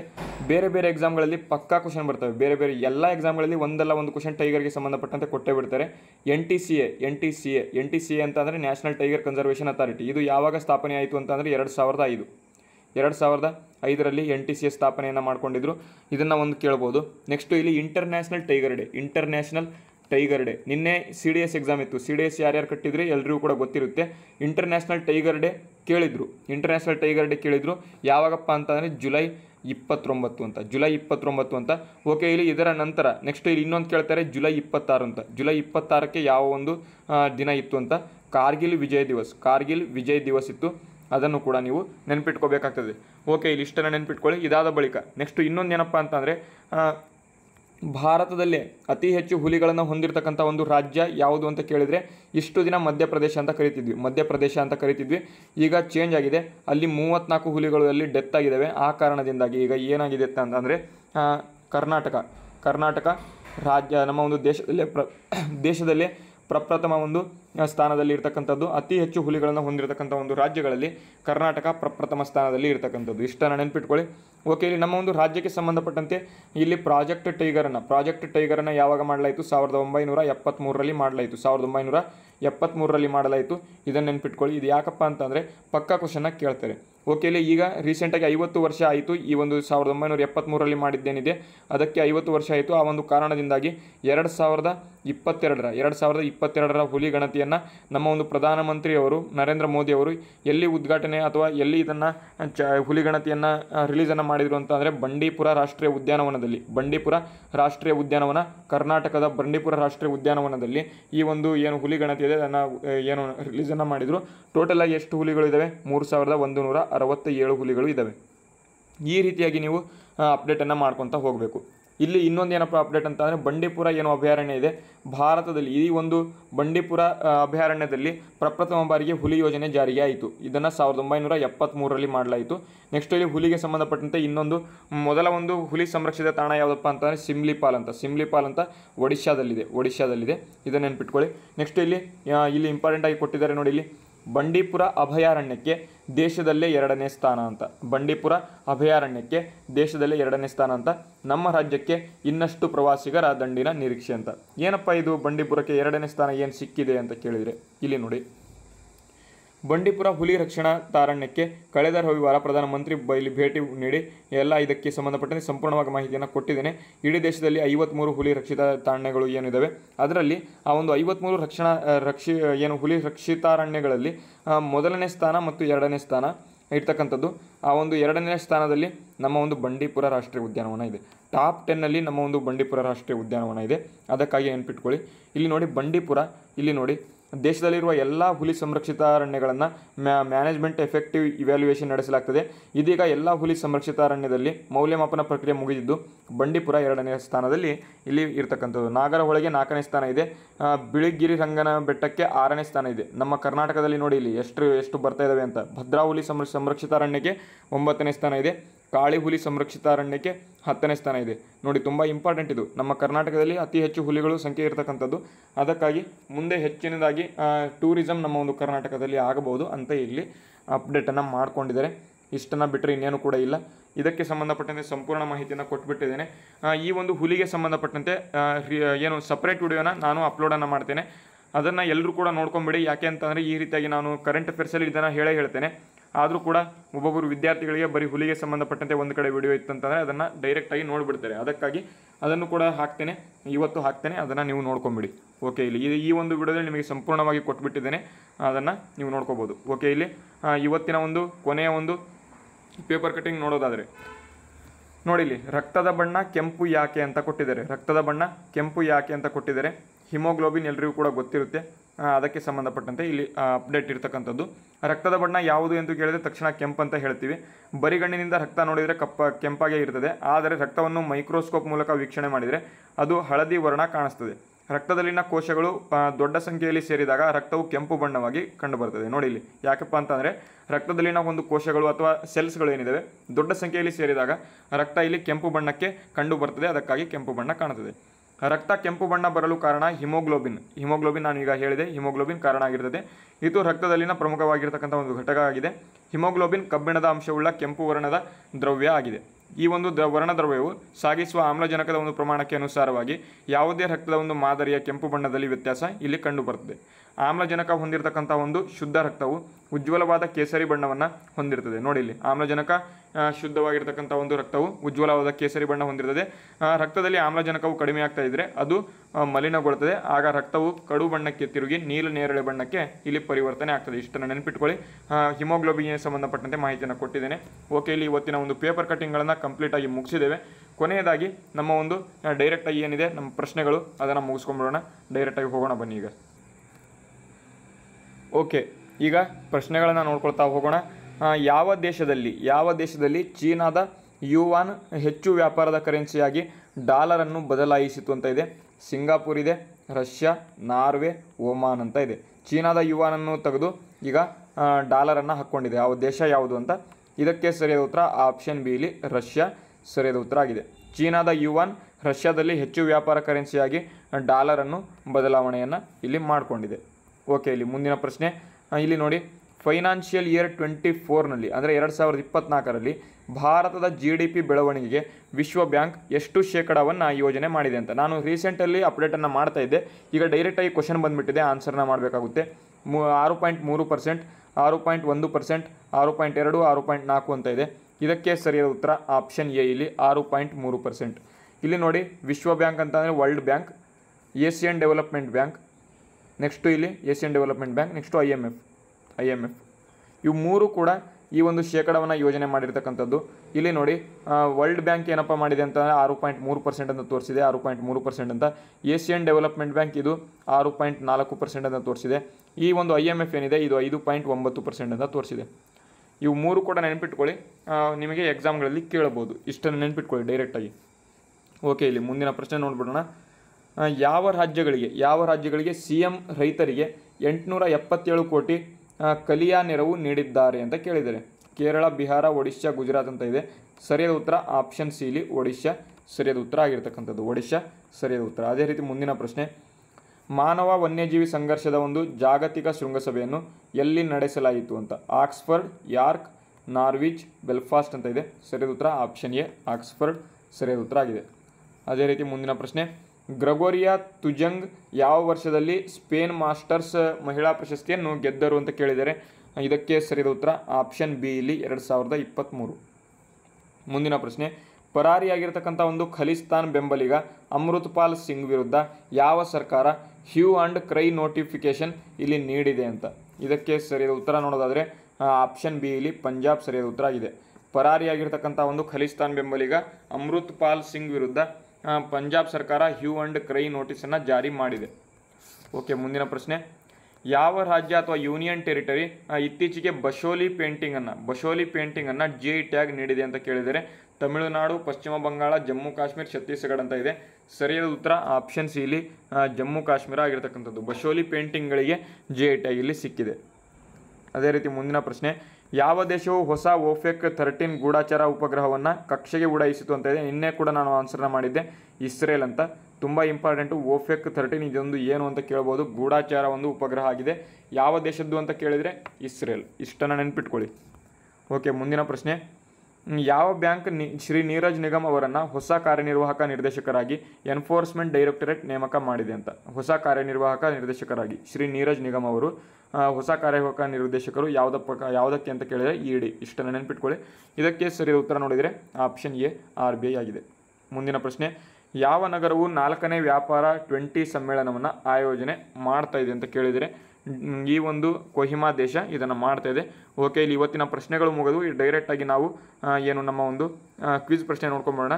ಬೇರೆ ಬೇರೆ ಎಕ್ಸಾಮ್ಗಳಲ್ಲಿ ಪಕ್ಕಾ ಕ್ವಶನ್ ಬರ್ತವೆ ಬೇರೆ ಬೇರೆ ಎಲ್ಲ ಎಕ್ಸಾಮ್ಗಳಲ್ಲಿ ಒಂದಲ್ಲ ಒಂದು ಕ್ವಶನ್ ಟೈಗರ್ಗೆ ಸಂಬಂಧಪಟ್ಟಂತೆ ಕೊಟ್ಟೇ ಬಿಡ್ತಾರೆ N T C A N T C A N T C A ಅಂತಂದರೆ ನ್ಯಾಷನಲ್ ಟೈಗರ್ ಕನ್ಸರ್ವೇಷನ್ ಅಥಾರಿಟಿ ಇದು ಯಾವಾಗ ಸ್ಥಾಪನೆ ಆಯಿತು ಅಂತಂದರೆ ಎರಡು ಸಾವಿರದ ಐದು ಎರಡು ಸಾವಿರದ ಐದರಲ್ಲಿ ಎನ್ ಟಿ ಸಿ ಎ ಸ್ಥಾಪನೆಯನ್ನು ಮಾಡ್ಕೊಂಡಿದ್ರು ಇದನ್ನು ಒಂದು ಕೇಳ್ಬೋದು ನೆಕ್ಸ್ಟು ಇಲ್ಲಿ International Tiger Day International Tiger Day ನಿನ್ನೆ ಸಿ ಡಿ ಎಸ್ ಎಕ್ಸಾಮ್ ಇತ್ತು ಸಿ ಡಿ ಎಸ್ ಯಾರ್ಯಾರು ಕಟ್ಟಿದರೆ ಎಲ್ಲರಿಗೂ ಕೂಡ ಗೊತ್ತಿರುತ್ತೆ ಇಂಟರ್ನ್ಯಾಷನಲ್ ಟೈಗರ್ ಡೇ ಕೇಳಿದರು ಇಂಟರ್ನ್ಯಾಷನಲ್ ಟೈಗರ್ ಡೇ ಕೇಳಿದರು ಯಾವಾಗಪ್ಪ ಅಂತಂದರೆ ಜುಲೈ ಇಪ್ಪತ್ತೊಂಬತ್ತು ಅಂತ ಜುಲೈ ಇಪ್ಪತ್ತೊಂಬತ್ತು ಅಂತ ಓಕೆ ಇಲ್ಲಿ ಇದರ ನಂತರ ನೆಕ್ಸ್ಟ್ ಇಲ್ಲಿ ಇನ್ನೊಂದು ಕೇಳ್ತಾರೆ ಜುಲೈ ಇಪ್ಪತ್ತಾರು ಅಂತ ಜುಲೈ ಇಪ್ಪತ್ತಾರಕ್ಕೆ ಯಾವ ಒಂದು ದಿನ ಇತ್ತು ಅಂತ ಕಾರ್ಗಿಲ್ ವಿಜಯ್ ದಿವಸ್ ಕಾರ್ಗಿಲ್ ವಿಜಯ್ ದಿವಸ್ ಇತ್ತು ಅದನ್ನು ಕೂಡ ನೀವು ನೆನಪಿಟ್ಕೋಬೇಕಾಗ್ತದೆ ಓಕೆ ಇಲ್ಲಿ ಇಷ್ಟನ್ನು ನೆನಪಿಟ್ಕೊಳ್ಳಿ ಇದಾದ ಬಳಿಕ ನೆಕ್ಸ್ಟ್ ಇನ್ನೊಂದು ಏನಪ್ಪ ಅಂತಂದರೆ ಭಾರತದಲ್ಲೇ ಅತಿ ಹೆಚ್ಚು ಹುಲಿಗಳನ್ನು ಹೊಂದಿರತಕ್ಕಂಥ ಒಂದು ರಾಜ್ಯ ಯಾವುದು ಅಂತ ಕೇಳಿದರೆ ಇಷ್ಟು ದಿನ ಮಧ್ಯಪ್ರದೇಶ ಅಂತ ಕರಿತಿದ್ವಿ ಮಧ್ಯಪ್ರದೇಶ ಅಂತ ಕರಿತಿದ್ವಿ ಈಗ ಚೇಂಜ್ ಆಗಿದೆ ಅಲ್ಲಿ ಮೂವತ್ತ್ನಾಲ್ಕು ಹುಲಿಗಳು ಅಲ್ಲಿ ಡೆತ್ ಆಗಿದ್ದಾವೆ ಆ ಕಾರಣದಿಂದಾಗಿ ಈಗ ಏನಾಗಿದೆ ಅಂತ ಅಂತಂದರೆ ಕರ್ನಾಟಕ ಕರ್ನಾಟಕ ರಾಜ್ಯ ನಮ್ಮ ಒಂದು ದೇಶದಲ್ಲೇ ಪ್ರ <coughs> ದೇಶದಲ್ಲೇ ಪ್ರಪ್ರಥಮ ಒಂದು ಸ್ಥಾನದಲ್ಲಿ ಇರತಕ್ಕಂಥದ್ದು ಅತಿ ಹೆಚ್ಚು ಹುಲಿಗಳನ್ನು ಹೊಂದಿರತಕ್ಕಂಥ ಒಂದು ರಾಜ್ಯಗಳಲ್ಲಿ ಕರ್ನಾಟಕ ಪ್ರಪ್ರಥಮ ಸ್ಥಾನದಲ್ಲಿ ಇರತಕ್ಕಂಥದ್ದು ಇಷ್ಟನ್ನು ನೆನಪಿಟ್ಕೊಳ್ಳಿ ಓಕೆ ಇಲ್ಲಿ ನಮ್ಮ ಒಂದು ರಾಜ್ಯಕ್ಕೆ ಸಂಬಂಧಪಟ್ಟಂತೆ ಇಲ್ಲಿ ಪ್ರಾಜೆಕ್ಟ್ ಟೈಗರನ್ನು ಪ್ರಾಜೆಕ್ಟ್ ಟೈಗರನ್ನು ಯಾವಾಗ ಮಾಡಲಾಯಿತು ಸಾವಿರದ ಒಂಬೈನೂರ ಎಪ್ಪತ್ತ್ಮೂರರಲ್ಲಿ ಮಾಡಲಾಯಿತು ಸಾವಿರದ ಒಂಬೈನೂರ ಎಪ್ಪತ್ತ್ಮೂರರಲ್ಲಿ ಮಾಡಲಾಯಿತು ಇದನ್ನು ನೆನಪಿಟ್ಕೊಳ್ಳಿ ಇದು ಯಾಕಪ್ಪ ಅಂತಂದರೆ ಪಕ್ಕ ಕ್ವಶನ್ನ ಕೇಳ್ತಾರೆ ಓಕೆ ಇಲ್ಲಿ ಈಗ ರೀಸೆಂಟಾಗಿ ಐವತ್ತು ವರ್ಷ ಆಯಿತು ಈ ಒಂದು ಸಾವಿರದ ಒಂಬೈನೂರ ಎಪ್ಪತ್ತ್ಮೂರರಲ್ಲಿ ಮಾಡಿದ್ದೇನಿದೆ ಅದಕ್ಕೆ ಐವತ್ತು ವರ್ಷ ಆಯಿತು ಆ ಒಂದು ಕಾರಣದಿಂದಾಗಿ ಎರಡು ಸಾವಿರದ ಇಪ್ಪತ್ತೆರಡರ ಎರಡು ಸಾವಿರದ ಇಪ್ಪತ್ತೆರಡರ ಹುಲಿ ಗಣತಿಯನ್ನು ನಮ್ಮ ಒಂದು ಪ್ರಧಾನಮಂತ್ರಿಯವರು ನರೇಂದ್ರ ಮೋದಿಯವರು ಎಲ್ಲಿ ಉದ್ಘಾಟನೆ ಅಥವಾ ಎಲ್ಲಿ ಇದನ್ನು ಚ ಹುಲಿಗಣತಿಯನ್ನು ರಿಲೀಸನ್ನು ಮಾಡಿದರು ಅಂತ ಅಂದರೆ ಬಂಡೀಪುರ ರಾಷ್ಟ್ರೀಯ ಉದ್ಯಾನವನದಲ್ಲಿ ಬಂಡೀಪುರ ರಾಷ್ಟ್ರೀಯ ಉದ್ಯಾನವನ ಕರ್ನಾಟಕದ ಬಂಡೀಪುರ ರಾಷ್ಟ್ರೀಯ ಉದ್ಯಾನವನದಲ್ಲಿ ಈ ಒಂದು ಏನು ಹುಲಿಗಣತಿ ಇದೆ ಅದನ್ನು ಏನು ರಿಲೀಸನ್ನು ಮಾಡಿದರು ಟೋಟಲ್ ಆಗಿ ಎಷ್ಟು ಹುಲಿಗಳು ಮೂರು ಸಾವಿರದ ಒಂದು ನೂರ ಅರವತ್ತ ಏಳು ಹುಲಿಗಳು ಇದ್ದಾವೆ ಈ ರೀತಿಯಾಗಿ ನೀವು ಅಪ್ಡೇಟನ್ನು ಮಾಡ್ಕೊತಾ ಹೋಗಬೇಕು ಇಲ್ಲಿ ಇನ್ನೊಂದು ಏನಪ್ಪ ಅಪ್ಡೇಟ್ ಅಂತ ಅಂದರೆ ಬಂಡೀಪುರ ಏನು ಅಭಯಾರಣ್ಯ ಇದೆ ಭಾರತದಲ್ಲಿ ಈ ಒಂದು ಬಂಡೀಪುರ ಅಭಯಾರಣ್ಯದಲ್ಲಿ ಪ್ರಪ್ರಥಮ ಬಾರಿಗೆ ಹುಲಿ ಯೋಜನೆ ಜಾರಿಗೆ ಆಯಿತು ಇದನ್ನು ಸಾವಿರದ ಒಂಬೈನೂರ ಎಪ್ಪತ್ತ್ಮೂರರಲ್ಲಿ ಮಾಡಲಾಯಿತು ನೆಕ್ಸ್ಟ್ ಇಲ್ಲಿ ಹುಲಿಗೆ ಸಂಬಂಧಪಟ್ಟಂತೆ ಇನ್ನೊಂದು ಮೊದಲ ಒಂದು ಹುಲಿ ಸಂರಕ್ಷಿತ ತಾಣ ಯಾವುದಪ್ಪ ಅಂತಂದರೆ ಸಿಮ್ಲಿಪಾಲ್ ಅಂತ ಸಿಮ್ಲಿಪಾಲ್ ಅಂತ ಒಡಿಶಾದಲ್ಲಿದೆ ಒಡಿಶಾದಲ್ಲಿದೆ ಇದನ್ನು ನೆನ್ಪಿಟ್ಕೊಳ್ಳಿ ನೆಕ್ಸ್ಟ್ ಇಲ್ಲಿ ಇಲ್ಲಿ ಇಂಪಾರ್ಟೆಂಟ್ ಆಗಿ ಕೊಟ್ಟಿದ್ದಾರೆ ನೋಡಿ ಇಲ್ಲಿ ಬಂಡೀಪುರ ಅಭಯಾರಣ್ಯಕ್ಕೆ ದೇಶದಲ್ಲೇ ಎರಡನೇ ಸ್ಥಾನ ಅಂತ ಬಂಡೀಪುರ ಅಭಯಾರಣ್ಯಕ್ಕೆ ದೇಶದಲ್ಲೇ ಎರಡನೇ ಸ್ಥಾನ ಅಂತ ನಮ್ಮ ರಾಜ್ಯಕ್ಕೆ ಇನ್ನಷ್ಟು ಪ್ರವಾಸಿಗರ ದಂಡಿನ ನಿರೀಕ್ಷೆ ಅಂತ ಏನಪ್ಪ ಇದು ಬಂಡೀಪುರಕ್ಕೆ ಎರಡನೇ ಸ್ಥಾನ ಏನು ಸಿಕ್ಕಿದೆ ಅಂತ ಕೇಳಿದರೆ ಇಲ್ಲಿ ನೋಡಿ ಬಂಡೀಪುರ ಹುಲಿ ರಕ್ಷಣಾ ತಾರಣ್ಯಕ್ಕೆ ಕಳೆದ ರವಿವಾರ ಪ್ರಧಾನಮಂತ್ರಿ ಬೈಲಿ ಭೇಟಿ ನೀಡಿ ಎಲ್ಲ ಇದಕ್ಕೆ ಸಂಬಂಧಪಟ್ಟಂತೆ ಸಂಪೂರ್ಣವಾಗಿ ಮಾಹಿತಿಯನ್ನು ಕೊಟ್ಟಿದ್ದೇನೆ ಇಡೀ ದೇಶದಲ್ಲಿ ಐವತ್ತ್ಮೂರು ಹುಲಿ ರಕ್ಷಿತ ತಾರಣ್ಯಗಳು ಏನಿದ್ದಾವೆ ಅದರಲ್ಲಿ ಆ ಒಂದು ಐವತ್ತ್ಮೂರು ರಕ್ಷಣಾ ರಕ್ಷಿ ಏನು ಹುಲಿ ರಕ್ಷಿತಾರಣ್ಯಗಳಲ್ಲಿ ಮೊದಲನೇ ಸ್ಥಾನ ಮತ್ತು ಎರಡನೇ ಸ್ಥಾನ ಇರ್ತಕ್ಕಂಥದ್ದು ಆ ಒಂದು ಎರಡನೇ ಸ್ಥಾನದಲ್ಲಿ ನಮ್ಮ ಒಂದು ಬಂಡೀಪುರ ರಾಷ್ಟ್ರೀಯ ಉದ್ಯಾನವನ ಇದೆ ಟಾಪ್ ಟೆನ್ನಲ್ಲಿ ನಮ್ಮ ಒಂದು ಬಂಡೀಪುರ ರಾಷ್ಟ್ರೀಯ ಉದ್ಯಾನವನ ಇದೆ ಅದಕ್ಕಾಗಿ ನೆನ್ಪಿಟ್ಕೊಳ್ಳಿ ಇಲ್ಲಿ ನೋಡಿ ಬಂಡೀಪುರ ಇಲ್ಲಿ ನೋಡಿ ದೇಶದಲ್ಲಿರುವ ಎಲ್ಲ ಹುಲಿ ಸಂರಕ್ಷಿತ ಅರಣ್ಯಗಳನ್ನು ಮ್ಯಾ ಮ್ಯಾನೇಜ್ಮೆಂಟ್ ಎಫೆಕ್ಟಿವ್ ಇವ್ಯಾಲ್ಯೂಯೇಷನ್ ನಡೆಸಲಾಗ್ತದೆ ಇದೀಗ ಎಲ್ಲ ಹುಲಿ ಸಂರಕ್ಷಿತ ಅರಣ್ಯದಲ್ಲಿ ಮೌಲ್ಯಮಾಪನ ಪ್ರಕ್ರಿಯೆ ಮುಗಿದಿದ್ದು ಬಂಡೀಪುರ ಎರಡನೇ ಸ್ಥಾನದಲ್ಲಿ ಇಲ್ಲಿ ಇರತಕ್ಕಂಥದ್ದು ನಾಗರ ನಾಲ್ಕನೇ ಸ್ಥಾನ ಇದೆ ಬಿಳಿಗಿರಿ ರಂಗನ ಬೆಟ್ಟಕ್ಕೆ ಆರನೇ ಸ್ಥಾನ ಇದೆ ನಮ್ಮ ಕರ್ನಾಟಕದಲ್ಲಿ ನೋಡಿ ಇಲ್ಲಿ ಎಷ್ಟು ಎಷ್ಟು ಬರ್ತಾ ಇದ್ದಾವೆ ಅಂತ ಭದ್ರಾ ಹುಲಿ ಸಂರಕ್ಷಿತ ಅರಣ್ಯಕ್ಕೆ ಒಂಬತ್ತನೇ ಸ್ಥಾನ ಇದೆ ಕಾಳಿ ಹುಲಿ ಸಂರಕ್ಷಿತ ಅರಣ್ಯಕ್ಕೆ ಹತ್ತನೇ ಸ್ಥಾನ ಇದೆ ನೋಡಿ ತುಂಬ ಇಂಪಾರ್ಟೆಂಟ್ ಇದು ನಮ್ಮ ಕರ್ನಾಟಕದಲ್ಲಿ ಅತಿ ಹೆಚ್ಚು ಹುಲಿಗಳು ಸಂಖ್ಯೆ ಇರತಕ್ಕಂಥದ್ದು ಅದಕ್ಕಾಗಿ ಮುಂದೆ ಹೆಚ್ಚಿನದಾಗಿ ಟೂರಿಸಂ ನಮ್ಮ ಒಂದು ಕರ್ನಾಟಕದಲ್ಲಿ ಆಗಬಹುದು ಅಂತ ಇಲ್ಲಿ ಅಪ್ಡೇಟನ್ನು ಮಾಡ್ಕೊಂಡಿದ್ದಾರೆ ಇಷ್ಟನ್ನು ಬಿಟ್ಟರೆ ಇನ್ನೇನು ಕೂಡ ಇಲ್ಲ ಇದಕ್ಕೆ ಸಂಬಂಧಪಟ್ಟಂತೆ ಸಂಪೂರ್ಣ ಮಾಹಿತಿಯನ್ನು ಕೊಟ್ಬಿಟ್ಟಿದ್ದೇನೆ ಈ ಒಂದು ಹುಲಿಗೆ ಸಂಬಂಧಪಟ್ಟಂತೆ ಏನು ಸಪ್ರೇಟ್ ವಿಡಿಯೋನ ನಾನು ಅಪ್ಲೋಡನ್ನು ಮಾಡ್ತೇನೆ ಅದನ್ನು ಎಲ್ಲರೂ ಕೂಡ ನೋಡ್ಕೊಂಬಿಡಿ ಯಾಕೆ ಅಂತಂದರೆ ಈ ರೀತಿಯಾಗಿ ನಾನು ಕರೆಂಟ್ ಅಫೇರ್ಸಲ್ಲಿ ಇದನ್ನು ಹೇಳೇ ಹೇಳ್ತೇನೆ ಆದರೂ ಕೂಡ ಒಬ್ಬೊಬ್ಬರು ವಿದ್ಯಾರ್ಥಿಗಳಿಗೆ ಬರೀ ಹುಲಿಗೆ ಸಂಬಂಧಪಟ್ಟಂತೆ ಒಂದು ಕಡೆ ವಿಡಿಯೋ ಇತ್ತಂತಂದರೆ ಅದನ್ನು ಡೈರೆಕ್ಟಾಗಿ ನೋಡಿಬಿಡ್ತಾರೆ ಅದಕ್ಕಾಗಿ ಅದನ್ನು ಕೂಡ ಹಾಕ್ತೇನೆ ಇವತ್ತು ಹಾಕ್ತೇನೆ ಅದನ್ನು ನೀವು ನೋಡ್ಕೊಂಬಿಡಿ ಓಕೆ ಇಲ್ಲಿ ಈ ಒಂದು ವಿಡಿಯೋದಲ್ಲಿ ನಿಮಗೆ ಸಂಪೂರ್ಣವಾಗಿ ಕೊಟ್ಬಿಟ್ಟಿದ್ದೇನೆ ಅದನ್ನು ನೀವು ನೋಡ್ಕೋಬೋದು ಓಕೆ ಇಲ್ಲಿ ಇವತ್ತಿನ ಒಂದು ಕೊನೆಯ ಒಂದು ಪೇಪರ್ ಕಟ್ಟಿಂಗ್ ನೋಡೋದಾದರೆ ನೋಡಿಲಿ ರಕ್ತದ ಬಣ್ಣ ಕೆಂಪು ಯಾಕೆ ಅಂತ ಕೊಟ್ಟಿದ್ದಾರೆ ರಕ್ತದ ಬಣ್ಣ ಕೆಂಪು ಯಾಕೆ ಅಂತ ಕೊಟ್ಟಿದ್ದಾರೆ ಹಿಮೋಗ್ಲೋಬಿನ್ ಎಲ್ಲರಿಗೂ ಕೂಡ ಗೊತ್ತಿರುತ್ತೆ ಅದಕ್ಕೆ ಸಂಬಂಧಪಟ್ಟಂತೆ ಇಲ್ಲಿ ಅಪ್ಡೇಟ್ ಇರ್ತಕ್ಕಂಥದ್ದು ರಕ್ತದ ಬಣ್ಣ ಯಾವುದು ಎಂದು ಕೇಳಿದರೆ ತಕ್ಷಣ ಕೆಂಪು ಅಂತ ಹೇಳ್ತೀವಿ ಬರಿಗಣ್ಣಿನಿಂದ ರಕ್ತ ನೋಡಿದರೆ ಕಪ್ಪ ಕೆಂಪಾಗೇ ಇರ್ತದೆ ಆದರೆ ರಕ್ತವನ್ನು ಮೈಕ್ರೋಸ್ಕೋಪ್ ಮೂಲಕ ವೀಕ್ಷಣೆ ಮಾಡಿದರೆ ಅದು ಹಳದಿ ವರ್ಣ ಕಾಣಿಸ್ತದೆ ರಕ್ತದಲ್ಲಿನ ಕೋಶಗಳು ದೊಡ್ಡ ಸಂಖ್ಯೆಯಲ್ಲಿ ಸೇರಿದಾಗ ರಕ್ತವು ಕೆಂಪು ಬಣ್ಣವಾಗಿ ಕಂಡುಬರ್ತದೆ ನೋಡಿ ಇಲ್ಲಿ ಯಾಕಪ್ಪ ಅಂತಂದರೆ ರಕ್ತದಲ್ಲಿನ ಒಂದು ಕೋಶಗಳು ಅಥವಾ ಸೆಲ್ಸ್ಗಳು ಏನಿದ್ದಾವೆ ದೊಡ್ಡ ಸಂಖ್ಯೆಯಲ್ಲಿ ಸೇರಿದಾಗ ರಕ್ತ ಇಲ್ಲಿ ಕೆಂಪು ಬಣ್ಣಕ್ಕೆ ಕಂಡು ಬರ್ತದೆ ಅದಕ್ಕಾಗಿ ಕೆಂಪು ಬಣ್ಣ ಕಾಣುತ್ತದೆ ರಕ್ತ ಕೆಂಪು ಬಣ್ಣ ಬರಲು ಕಾರಣ ಹಿಮೋಗ್ಲೋಬಿನ್ ಹಿಮೋಗ್ಲೋಬಿನ್ ನಾನು ಈಗ ಹೇಳಿದೆ ಹಿಮೋಗ್ಲೋಬಿನ್ ಕಾರಣ ಆಗಿರ್ತದೆ ಇದು ರಕ್ತದಲ್ಲಿನ ಪ್ರಮುಖವಾಗಿರ್ತಕ್ಕಂಥ ಒಂದು ಘಟಕ ಆಗಿದೆ ಹಿಮೋಗ್ಲೋಬಿನ್ ಕಬ್ಬಿಣದ ಅಂಶವುಳ್ಳ ಕೆಂಪು ವರ್ಣದ ದ್ರವ್ಯ ಆಗಿದೆ ಈ ಒಂದು ದ ದ್ರವ್ಯವು ಸಾಗಿಸುವ ಆಮ್ಲಜನಕದ ಒಂದು ಪ್ರಮಾಣಕ್ಕೆ ಅನುಸಾರವಾಗಿ ಯಾವುದೇ ರಕ್ತದ ಒಂದು ಮಾದರಿಯ ಕೆಂಪು ಬಣ್ಣದಲ್ಲಿ ವ್ಯತ್ಯಾಸ ಇಲ್ಲಿ ಕಂಡುಬರುತ್ತದೆ ಆಮ್ಲಜನಕ ಹೊಂದಿರತಕ್ಕಂಥ ಒಂದು ಶುದ್ಧ ರಕ್ತವು ಉಜ್ವಲವಾದ ಕೇಸರಿ ಬಣ್ಣವನ್ನು ಹೊಂದಿರ್ತದೆ ನೋಡಿ ಇಲ್ಲಿ ಆಮ್ಲಜನಕ ಶುದ್ಧವಾಗಿರ್ತಕ್ಕಂಥ ಒಂದು ರಕ್ತವು ಉಜ್ವಲವಾದ ಕೇಸರಿ ಬಣ್ಣ ಹೊಂದಿರ್ತದೆ ರಕ್ತದಲ್ಲಿ ಆಮ್ಲಜನಕವು ಕಡಿಮೆ ಆಗ್ತಾ ಇದ್ದರೆ ಅದು ಮಲಿನಗೊಳ್ತದೆ ಆಗ ರಕ್ತವು ಕಡು ಬಣ್ಣಕ್ಕೆ ತಿರುಗಿ ನೀಲ ನೇರಳೆ ಬಣ್ಣಕ್ಕೆ ಇಲ್ಲಿ ಪರಿವರ್ತನೆ ಆಗ್ತದೆ ಇಷ್ಟನ್ನು ನೆನಪಿಟ್ಕೊಳ್ಳಿ ಹಿಮೋಗ್ಲೋಬಿನ್ಗೆ ಸಂಬಂಧಪಟ್ಟಂತೆ ಮಾಹಿತಿಯನ್ನು ಕೊಟ್ಟಿದ್ದೇನೆ ಓಕೆ ಇಲ್ಲಿ ಇವತ್ತಿನ ಒಂದು ಪೇಪರ್ ಕಟಿಂಗ್ಗಳನ್ನು ಕಂಪ್ಲೀಟಾಗಿ ಮುಗಿಸಿದ್ದೇವೆ ಕೊನೆಯದಾಗಿ ನಮ್ಮ ಒಂದು ಡೈರೆಕ್ಟಾಗಿ ಏನಿದೆ ನಮ್ಮ ಪ್ರಶ್ನೆಗಳು ಅದನ್ನು ಮುಗಿಸ್ಕೊಂಬಿಡೋಣ ಡೈರೆಕ್ಟಾಗಿ ಹೋಗೋಣ ಬನ್ನಿ ಈಗ ಓಕೆ ಈಗ ಪ್ರಶ್ನೆಗಳನ್ನು ನೋಡ್ಕೊಳ್ತಾ ಹೋಗೋಣ ಯಾವ ದೇಶದಲ್ಲಿ ಯಾವ ದೇಶದಲ್ಲಿ ಚೀನಾದ ಯುವಾನ್ ಹೆಚ್ಚು ವ್ಯಾಪಾರದ ಕರೆನ್ಸಿಯಾಗಿ ಡಾಲರನ್ನು ಬದಲಾಯಿಸಿತು ಅಂತ ಇದೆ ಸಿಂಗಾಪುರ್ ಇದೆ ರಷ್ಯಾ ನಾರ್ವೆ ಒಮಾನ್ ಅಂತ ಇದೆ ಚೀನಾದ ಯುವಾನನ್ನು ತೆಗೆದು ಈಗ ಡಾಲರನ್ನು ಹಾಕ್ಕೊಂಡಿದೆ ಯಾವ ದೇಶ ಯಾವುದು ಅಂತ ಇದಕ್ಕೆ ಸರಿಯಾದ ಉತ್ತರ ಆಪ್ಷನ್ ಬಿ ಇಲ್ಲಿ ರಷ್ಯಾ ಸರಿಯಾದ ಉತ್ತರ ಆಗಿದೆ ಚೀನಾದ ಯುವಾನ್ ರಷ್ಯಾದಲ್ಲಿ ಹೆಚ್ಚು ವ್ಯಾಪಾರ ಕರೆನ್ಸಿಯಾಗಿ ಡಾಲರನ್ನು ಬದಲಾವಣೆಯನ್ನು ಇಲ್ಲಿ ಮಾಡಿಕೊಂಡಿದೆ ಓಕೆ ಇಲ್ಲಿ ಮುಂದಿನ ಪ್ರಶ್ನೆ ಇಲ್ಲಿ ನೋಡಿ ಫೈನಾನ್ಷಿಯಲ್ ಇಯರ್ ಟ್ವೆಂಟಿ ಫೋರ್ನಲ್ಲಿ ಅಂದರೆ ಎರಡು ಸಾವಿರದ ಇಪ್ಪತ್ನಾಲ್ಕರಲ್ಲಿ ಭಾರತದ ಜಿ ಡಿ ಪಿ ಬೆಳವಣಿಗೆಗೆ ವಿಶ್ವ ಬ್ಯಾಂಕ್ ಎಷ್ಟು ಶೇಕಡಾವನ್ನು ಯೋಜನೆ ಮಾಡಿದೆ ಅಂತ ನಾನು ರೀಸೆಂಟಲ್ಲಿ ಅಪ್ಡೇಟನ್ನು ಮಾಡ್ತಾ ಇದ್ದೆ ಈಗ ಡೈರೆಕ್ಟಾಗಿ ಕ್ವಶನ್ ಬಂದುಬಿಟ್ಟಿದೆ ಆನ್ಸರ್ನ ಮಾಡಬೇಕಾಗುತ್ತೆ ಮೂ ಆರು ಪಾಯಿಂಟ್ ಮೂರು ಪರ್ಸೆಂಟ್ ಆರು ಪಾಯಿಂಟ್ ಒಂದು ಪರ್ಸೆಂಟ್ ಆರು ಪಾಯಿಂಟ್ ಎರಡು ಆರು ಪಾಯಿಂಟ್ ನಾಲ್ಕು ಅಂತ ಇದೆ ಇದಕ್ಕೆ ಸರಿಯಾದ ಉತ್ತರ ಆಪ್ಷನ್ ಎ ಇಲ್ಲಿ ಆರು ಪಾಯಿಂಟ್ ಮೂರು ಪರ್ಸೆಂಟ್ ಇಲ್ಲಿ ನೋಡಿ ವಿಶ್ವ ಬ್ಯಾಂಕ್ ಅಂತಂದರೆ World Bank Asian Development Bank next ಇಲ್ಲಿ Asian Development Bank next I M F I M F ಇವು ಮೂರು ಕೂಡ ಈ ಒಂದು ಶೇಕಡವನ್ನು ಯೋಜನೆ ಮಾಡಿರ್ತಕ್ಕಂಥದ್ದು ಇಲ್ಲಿ ನೋಡಿ ವರ್ಲ್ಡ್ ಬ್ಯಾಂಕ್ ಏನಪ್ಪ ಮಾಡಿದೆ ಅಂತ ಆರು ಪಾಯಿಂಟ್ ಮೂರು ಪರ್ಸೆಂಟ್ ಅಂತ ತೋರಿಸಿದೆ ಆರು ಪಾಯಿಂಟ್ ಮೂರು ಪರ್ಸೆಂಟ್ ಅಂತ ಏಷ್ಯನ್ ಡೆವಲಪ್ಮೆಂಟ್ ಬ್ಯಾಂಕ್ ಇದು ಆರು ಪಾಯಿಂಟ್ ನಾಲ್ಕು ಪರ್ಸೆಂಟ್ ಅಂತ ತೋರಿಸಿದೆ ಈ ಒಂದು ಐ ಎಮ್ ಎಫ್ ಏನಿದೆ ಇದು ಐದು ಪಾಯಿಂಟ್ ಒಂಬತ್ತು ಪರ್ಸೆಂಟ್ ಅಂತ ತೋರಿಸಿದೆ ಇವು ಮೂರು ಕೂಡ ನೆನಪಿಟ್ಕೊಳ್ಳಿ ನಿಮಗೆ ಎಕ್ಸಾಮ್ಗಳಲ್ಲಿ ಕೇಳಬಹುದು ಇಷ್ಟನ್ನು ನೆನಪಿಟ್ಕೊಳ್ಳಿ ಡೈರೆಕ್ಟಾಗಿ ಓಕೆ ಇಲ್ಲಿ ಮುಂದಿನ ಪ್ರಶ್ನೆ ನೋಡ್ಬಿಡೋಣ ಯಾವ ರಾಜ್ಯಗಳಿಗೆ ಯಾವ ರಾಜ್ಯಗಳಿಗೆ ಸಿ ಎಂ ರೈತರಿಗೆ ಎಂಟುನೂರ ಎಪ್ಪತ್ತೇಳು ಕೋಟಿ ಕಲಿಯಾ ನೆರವು ನೀಡಿದ್ದಾರೆ ಅಂತ ಕೇಳಿದ್ದಾರೆ ಕೇರಳ ಬಿಹಾರ ಒಡಿಶಾ ಗುಜರಾತ್ ಅಂತ ಇದೆ ಸರಿಯಾದ ಉತ್ತರ ಆಪ್ಷನ್ ಇಲ್ಲಿ ಒಡಿಶಾ ಸರಿಯಾದ ಉತ್ತರ ಆಗಿರ್ತಕ್ಕಂಥದ್ದು ಒಡಿಶಾ ಸರಿಯಾದ ಉತ್ತರ ಅದೇ ರೀತಿ ಮುಂದಿನ ಪ್ರಶ್ನೆ ಮಾನವ ವನ್ಯಜೀವಿ ಸಂಘರ್ಷದ ಒಂದು ಜಾಗತಿಕ ಶೃಂಗಸಭೆಯನ್ನು ಎಲ್ಲಿ ನಡೆಸಲಾಯಿತು ಅಂತ ಆಕ್ಸ್ಫರ್ಡ್ ಯಾರ್ಕ್ ನಾರ್ವಿಚ್ ಬೆಲ್ಫಾಸ್ಟ್ ಅಂತ ಇದೆ ಸರಿಯಾದ ಉತ್ತರ ಆಪ್ಷನ್ ಎ ಆಕ್ಸ್ಫರ್ಡ್ ಸರಿಯಾದ ಉತ್ತರ ಆಗಿದೆ ಅದೇ ರೀತಿ ಮುಂದಿನ ಪ್ರಶ್ನೆ ಗ್ರಗೋರಿಯಾ ತುಜಂಗ್ ಯಾವ ವರ್ಷದಲ್ಲಿ ಸ್ಪೇನ್ ಮಾಸ್ಟರ್ಸ್ ಮಹಿಳಾ ಪ್ರಶಸ್ತಿಯನ್ನು ಗೆದ್ದರು ಅಂತ ಕೇಳಿದರೆ ಇದಕ್ಕೆ ಸರಿದ ಉತ್ತರ ಆಪ್ಷನ್ ಬಿ ಇಲ್ಲಿ ಎರಡು ಸಾವಿರದ ಇಪ್ಪತ್ತ್ಮೂರು ಮುಂದಿನ ಪ್ರಶ್ನೆ ಪರಾರಿಯಾಗಿರ್ತಕ್ಕಂಥ ಒಂದು ಖಲಿಸ್ತಾನ್ ಬೆಂಬಲಿಗ ಅಮೃತ್ಪಾಲ್ ಸಿಂಗ್ ವಿರುದ್ಧ ಯಾವ ಸರ್ಕಾರ ಹ್ಯೂ ಆ್ಯಂಡ್ ಕ್ರೈ ನೋಟಿಫಿಕೇಶನ್ ಇಲ್ಲಿ ನೀಡಿದೆ ಅಂತ ಇದಕ್ಕೆ ಸರಿಯಾದ ಉತ್ತರ ನೋಡೋದಾದರೆ ಆಪ್ಷನ್ ಬಿ ಇಲ್ಲಿ ಪಂಜಾಬ್ ಸರಿಯಾದ ಉತ್ತರ ಆಗಿದೆ ಪರಾರಿಯಾಗಿರ್ತಕ್ಕಂಥ ಒಂದು ಖಲಿಸ್ತಾನ್ ಬೆಂಬಲಿಗ ಅಮೃತ್ಪಾಲ್ ಸಿಂಗ್ ವಿರುದ್ಧ ಪಂಜಾಬ್ ಸರ್ಕಾರ ಹ್ಯೂ ಅಂಡ್ ಕ್ರೈ ನೋಟಿಸನ್ನು ಜಾರಿ ಮಾಡಿದೆ ಓಕೆ ಮುಂದಿನ ಪ್ರಶ್ನೆ ಯಾವ ರಾಜ್ಯ ಅಥವಾ ಯೂನಿಯನ್ ಟೆರಿಟರಿ ಇತ್ತೀಚೆಗೆ ಬಶೋಲಿ ಪೇಂಟಿಂಗನ್ನು ಬಶೋಲಿ ಪೇಂಟಿಂಗನ್ನು ಜಿ ಐ e ಟ್ಯಾಗ್ ನೀಡಿದೆ ಅಂತ ಕೇಳಿದರೆ ತಮಿಳುನಾಡು ಪಶ್ಚಿಮ ಬಂಗಾಳ ಜಮ್ಮು ಕಾಶ್ಮೀರ್ ಛತ್ತೀಸ್ಗಢ ಅಂತ ಇದೆ ಸರಿಯಾದ ಉತ್ತರ ಆಪ್ಷನ್ಸ್ ಇಲ್ಲಿ ಜಮ್ಮು ಕಾಶ್ಮೀರ ಆಗಿರ್ತಕ್ಕಂಥದ್ದು ಬಶೋಲಿ ಪೇಂಟಿಂಗ್ಗಳಿಗೆ ಜಿ ಐ e ಟ್ಯಾಗ್ ಇಲ್ಲಿ ಸಿಕ್ಕಿದೆ ಅದೇ ರೀತಿ ಮುಂದಿನ ಪ್ರಶ್ನೆ ಯಾವ ದೇಶವು ಹೊಸ ಓಫೆಕ್ ಥರ್ಟೀನ್ ಗೂಢಾಚಾರ ಉಪಗ್ರಹವನ್ನು ಕಕ್ಷೆಗೆ ಉಡಾಯಿಸಿತು ಅಂತ ಇದೆ ನಿನ್ನೆ ಕೂಡ ನಾನು ಆನ್ಸರ್ನ ಮಾಡಿದ್ದೆ ಇಸ್ರೇಲ್ ಅಂತ ತುಂಬ ಇಂಪಾರ್ಟೆಂಟು ಓಫೆಕ್ ಥರ್ಟೀನ್ ಇದೊಂದು ಏನು ಅಂತ ಕೇಳ್ಬೋದು ಗೂಢಾಚಾರ ಒಂದು ಉಪಗ್ರಹ ಆಗಿದೆ ಯಾವ ದೇಶದ್ದು ಅಂತ ಕೇಳಿದರೆ ಇಸ್ರೇಲ್ ಇಷ್ಟನ್ನು ನೆನ್ಪಿಟ್ಕೊಳ್ಳಿ ಓಕೆ ಮುಂದಿನ ಪ್ರಶ್ನೆ ಯಾವ ಬ್ಯಾಂಕ್ ನಿ ಶ್ರೀ ನೀರಜ್ ನಿಗಮ್ ಅವರನ್ನು ಹೊಸ ಕಾರ್ಯನಿರ್ವಾಹಕ ನಿರ್ದೇಶಕರಾಗಿ ಎನ್ಫೋರ್ಸ್ಮೆಂಟ್ ಡೈರೆಕ್ಟರೇಟ್ ನೇಮಕ ಮಾಡಿದೆ ಅಂತ ಹೊಸ ಕಾರ್ಯನಿರ್ವಾಹಕ ನಿರ್ದೇಶಕರಾಗಿ ಶ್ರೀ ನೀರಜ್ ನಿಗಮ್ ಅವರು ಹೊಸ ಕಾರ್ಯನಿರ್ವಾಹಕ ನಿರ್ದೇಶಕರು ಯಾವುದಪ್ಪ ಯಾವುದಕ್ಕೆ ಅಂತ ಕೇಳಿದರೆ ಇ ಡಿ ಇಷ್ಟನ್ನು ನೆನಪಿಟ್ಕೊಳ್ಳಿ ಇದಕ್ಕೆ ಸರಿಯಾದ ಉತ್ತರ ನೋಡಿದರೆ option A R B I ಆಗಿದೆ ಮುಂದಿನ ಪ್ರಶ್ನೆ ಯಾವ ನಗರವು ನಾಲ್ಕನೇ ವ್ಯಾಪಾರ ಟ್ವೆಂಟಿ ಸಮ್ಮೇಳನವನ್ನು ಆಯೋಜನೆ ಮಾಡ್ತಾ ಇದೆ ಅಂತ ಕೇಳಿದರೆ ಈ ಒಂದು ಕೊಹಿಮಾ ದೇಶ ಇದನ್ನು ಮಾಡ್ತಾ ಇದೆ ಓಕೆ ಇಲ್ಲಿ ಇವತ್ತಿನ ಪ್ರಶ್ನೆಗಳು ಮುಗಿದು ಡೈರೆಕ್ಟಾಗಿ ನಾವು ಏನು ನಮ್ಮ ಒಂದು ಕ್ವಿಜ್ ಪ್ರಶ್ನೆ ನೋಡ್ಕೊಂಬರೋಣ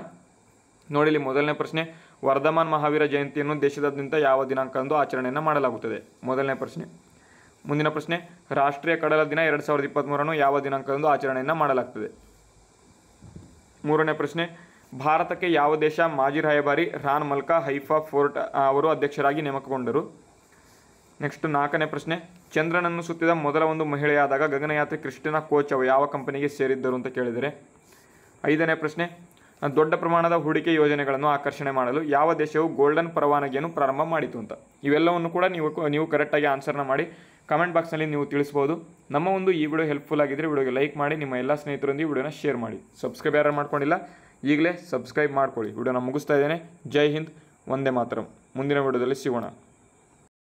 ನೋಡಿ ಇಲ್ಲಿ ಮೊದಲನೇ ಪ್ರಶ್ನೆ ವರ್ಧಮಾನ್ ಮಹಾವೀರ ಜಯಂತಿಯನ್ನು ದೇಶದಾದ್ಯಂತ ಯಾವ ದಿನಾಂಕದಂದು ಆಚರಣೆಯನ್ನು ಮಾಡಲಾಗುತ್ತದೆ ಮೊದಲನೇ ಪ್ರಶ್ನೆ ಮುಂದಿನ ಪ್ರಶ್ನೆ ರಾಷ್ಟ್ರೀಯ ಕಡಲ ದಿನ ಎರಡು ಸಾವಿರದ ಇಪ್ಪತ್ತ್ಮೂರನ್ನು ಯಾವ ದಿನಾಂಕದಂದು ಆಚರಣೆಯನ್ನು ಮಾಡಲಾಗ್ತದೆ ಮೂರನೇ ಪ್ರಶ್ನೆ ಭಾರತಕ್ಕೆ ಯಾವ ದೇಶ ಮಾಜಿ ರಾಯಭಾರಿ ರಾನ್ ಮಲ್ಕಾ ಹೈಫಾ ಫೋರ್ಟ್ ಅವರು ಅಧ್ಯಕ್ಷರಾಗಿ ನೇಮಕಗೊಂಡರು ನೆಕ್ಸ್ಟ್ ನಾಲ್ಕನೇ ಪ್ರಶ್ನೆ ಚಂದ್ರನನ್ನು ಸುತ್ತಿದ ಮೊದಲ ಒಂದು ಮಹಿಳೆಯಾದಾಗ ಗಗನಯಾತ್ರಿ ಕ್ರಿಸ್ಟಿನಾ ಕೋಚ್ ಅವರು ಯಾವ ಕಂಪನಿಗೆ ಸೇರಿದ್ದರು ಅಂತ ಕೇಳಿದರೆ ಐದನೇ ಪ್ರಶ್ನೆ ದೊಡ್ಡ ಪ್ರಮಾಣದ ಹೂಡಿಕೆ ಯೋಜನೆಗಳನ್ನು ಆಕರ್ಷಣೆ ಮಾಡಲು ಯಾವ ದೇಶವು ಗೋಲ್ಡನ್ ಪರವಾನಗಿಯನ್ನು ಪ್ರಾರಂಭ ಮಾಡಿತು ಅಂತ ಇವೆಲ್ಲವನ್ನು ಕೂಡ ನೀವು ನೀವು ಕರೆಕ್ಟಾಗಿ ಆನ್ಸರ್ನ ಮಾಡಿ ಕಮೆಂಟ್ ಬಾಕ್ಸ್ನಲ್ಲಿ ನೀವು ತಿಳಿಸ್ಬೋದು ನಮ್ಮ ಒಂದು ಈ ವಿಡಿಯೋ ಹೆಲ್ಪ್ಫುಲ್ ಆಗಿದ್ದರೆ ವಿಡಿಯೋಗೆ ಲೈಕ್ ಮಾಡಿ ನಿಮ್ಮ ಎಲ್ಲ ಸ್ನೇಹಿತರೊಂದಿಗೆ ವಿಡಿಯೋನ ಶೇರ್ ಮಾಡಿ ಸಬ್ಸ್ಕ್ರೈಬ್ ಯಾರು ಮಾಡ್ಕೊಂಡಿಲ್ಲ ಈಗಲೇ ಸಬ್ಸ್ಕ್ರೈಬ್ ಮಾಡ್ಕೊಳ್ಳಿ ವಿಡಿಯೋನ ಮುಗಿಸ್ತಾ ಇದ್ದೇನೆ ಜೈ ಹಿಂದ್ ಒಂದೇ ಮಾತರಂ ಮುಂದಿನ ವಿಡಿಯೋದಲ್ಲಿ ಸಿಗೋಣ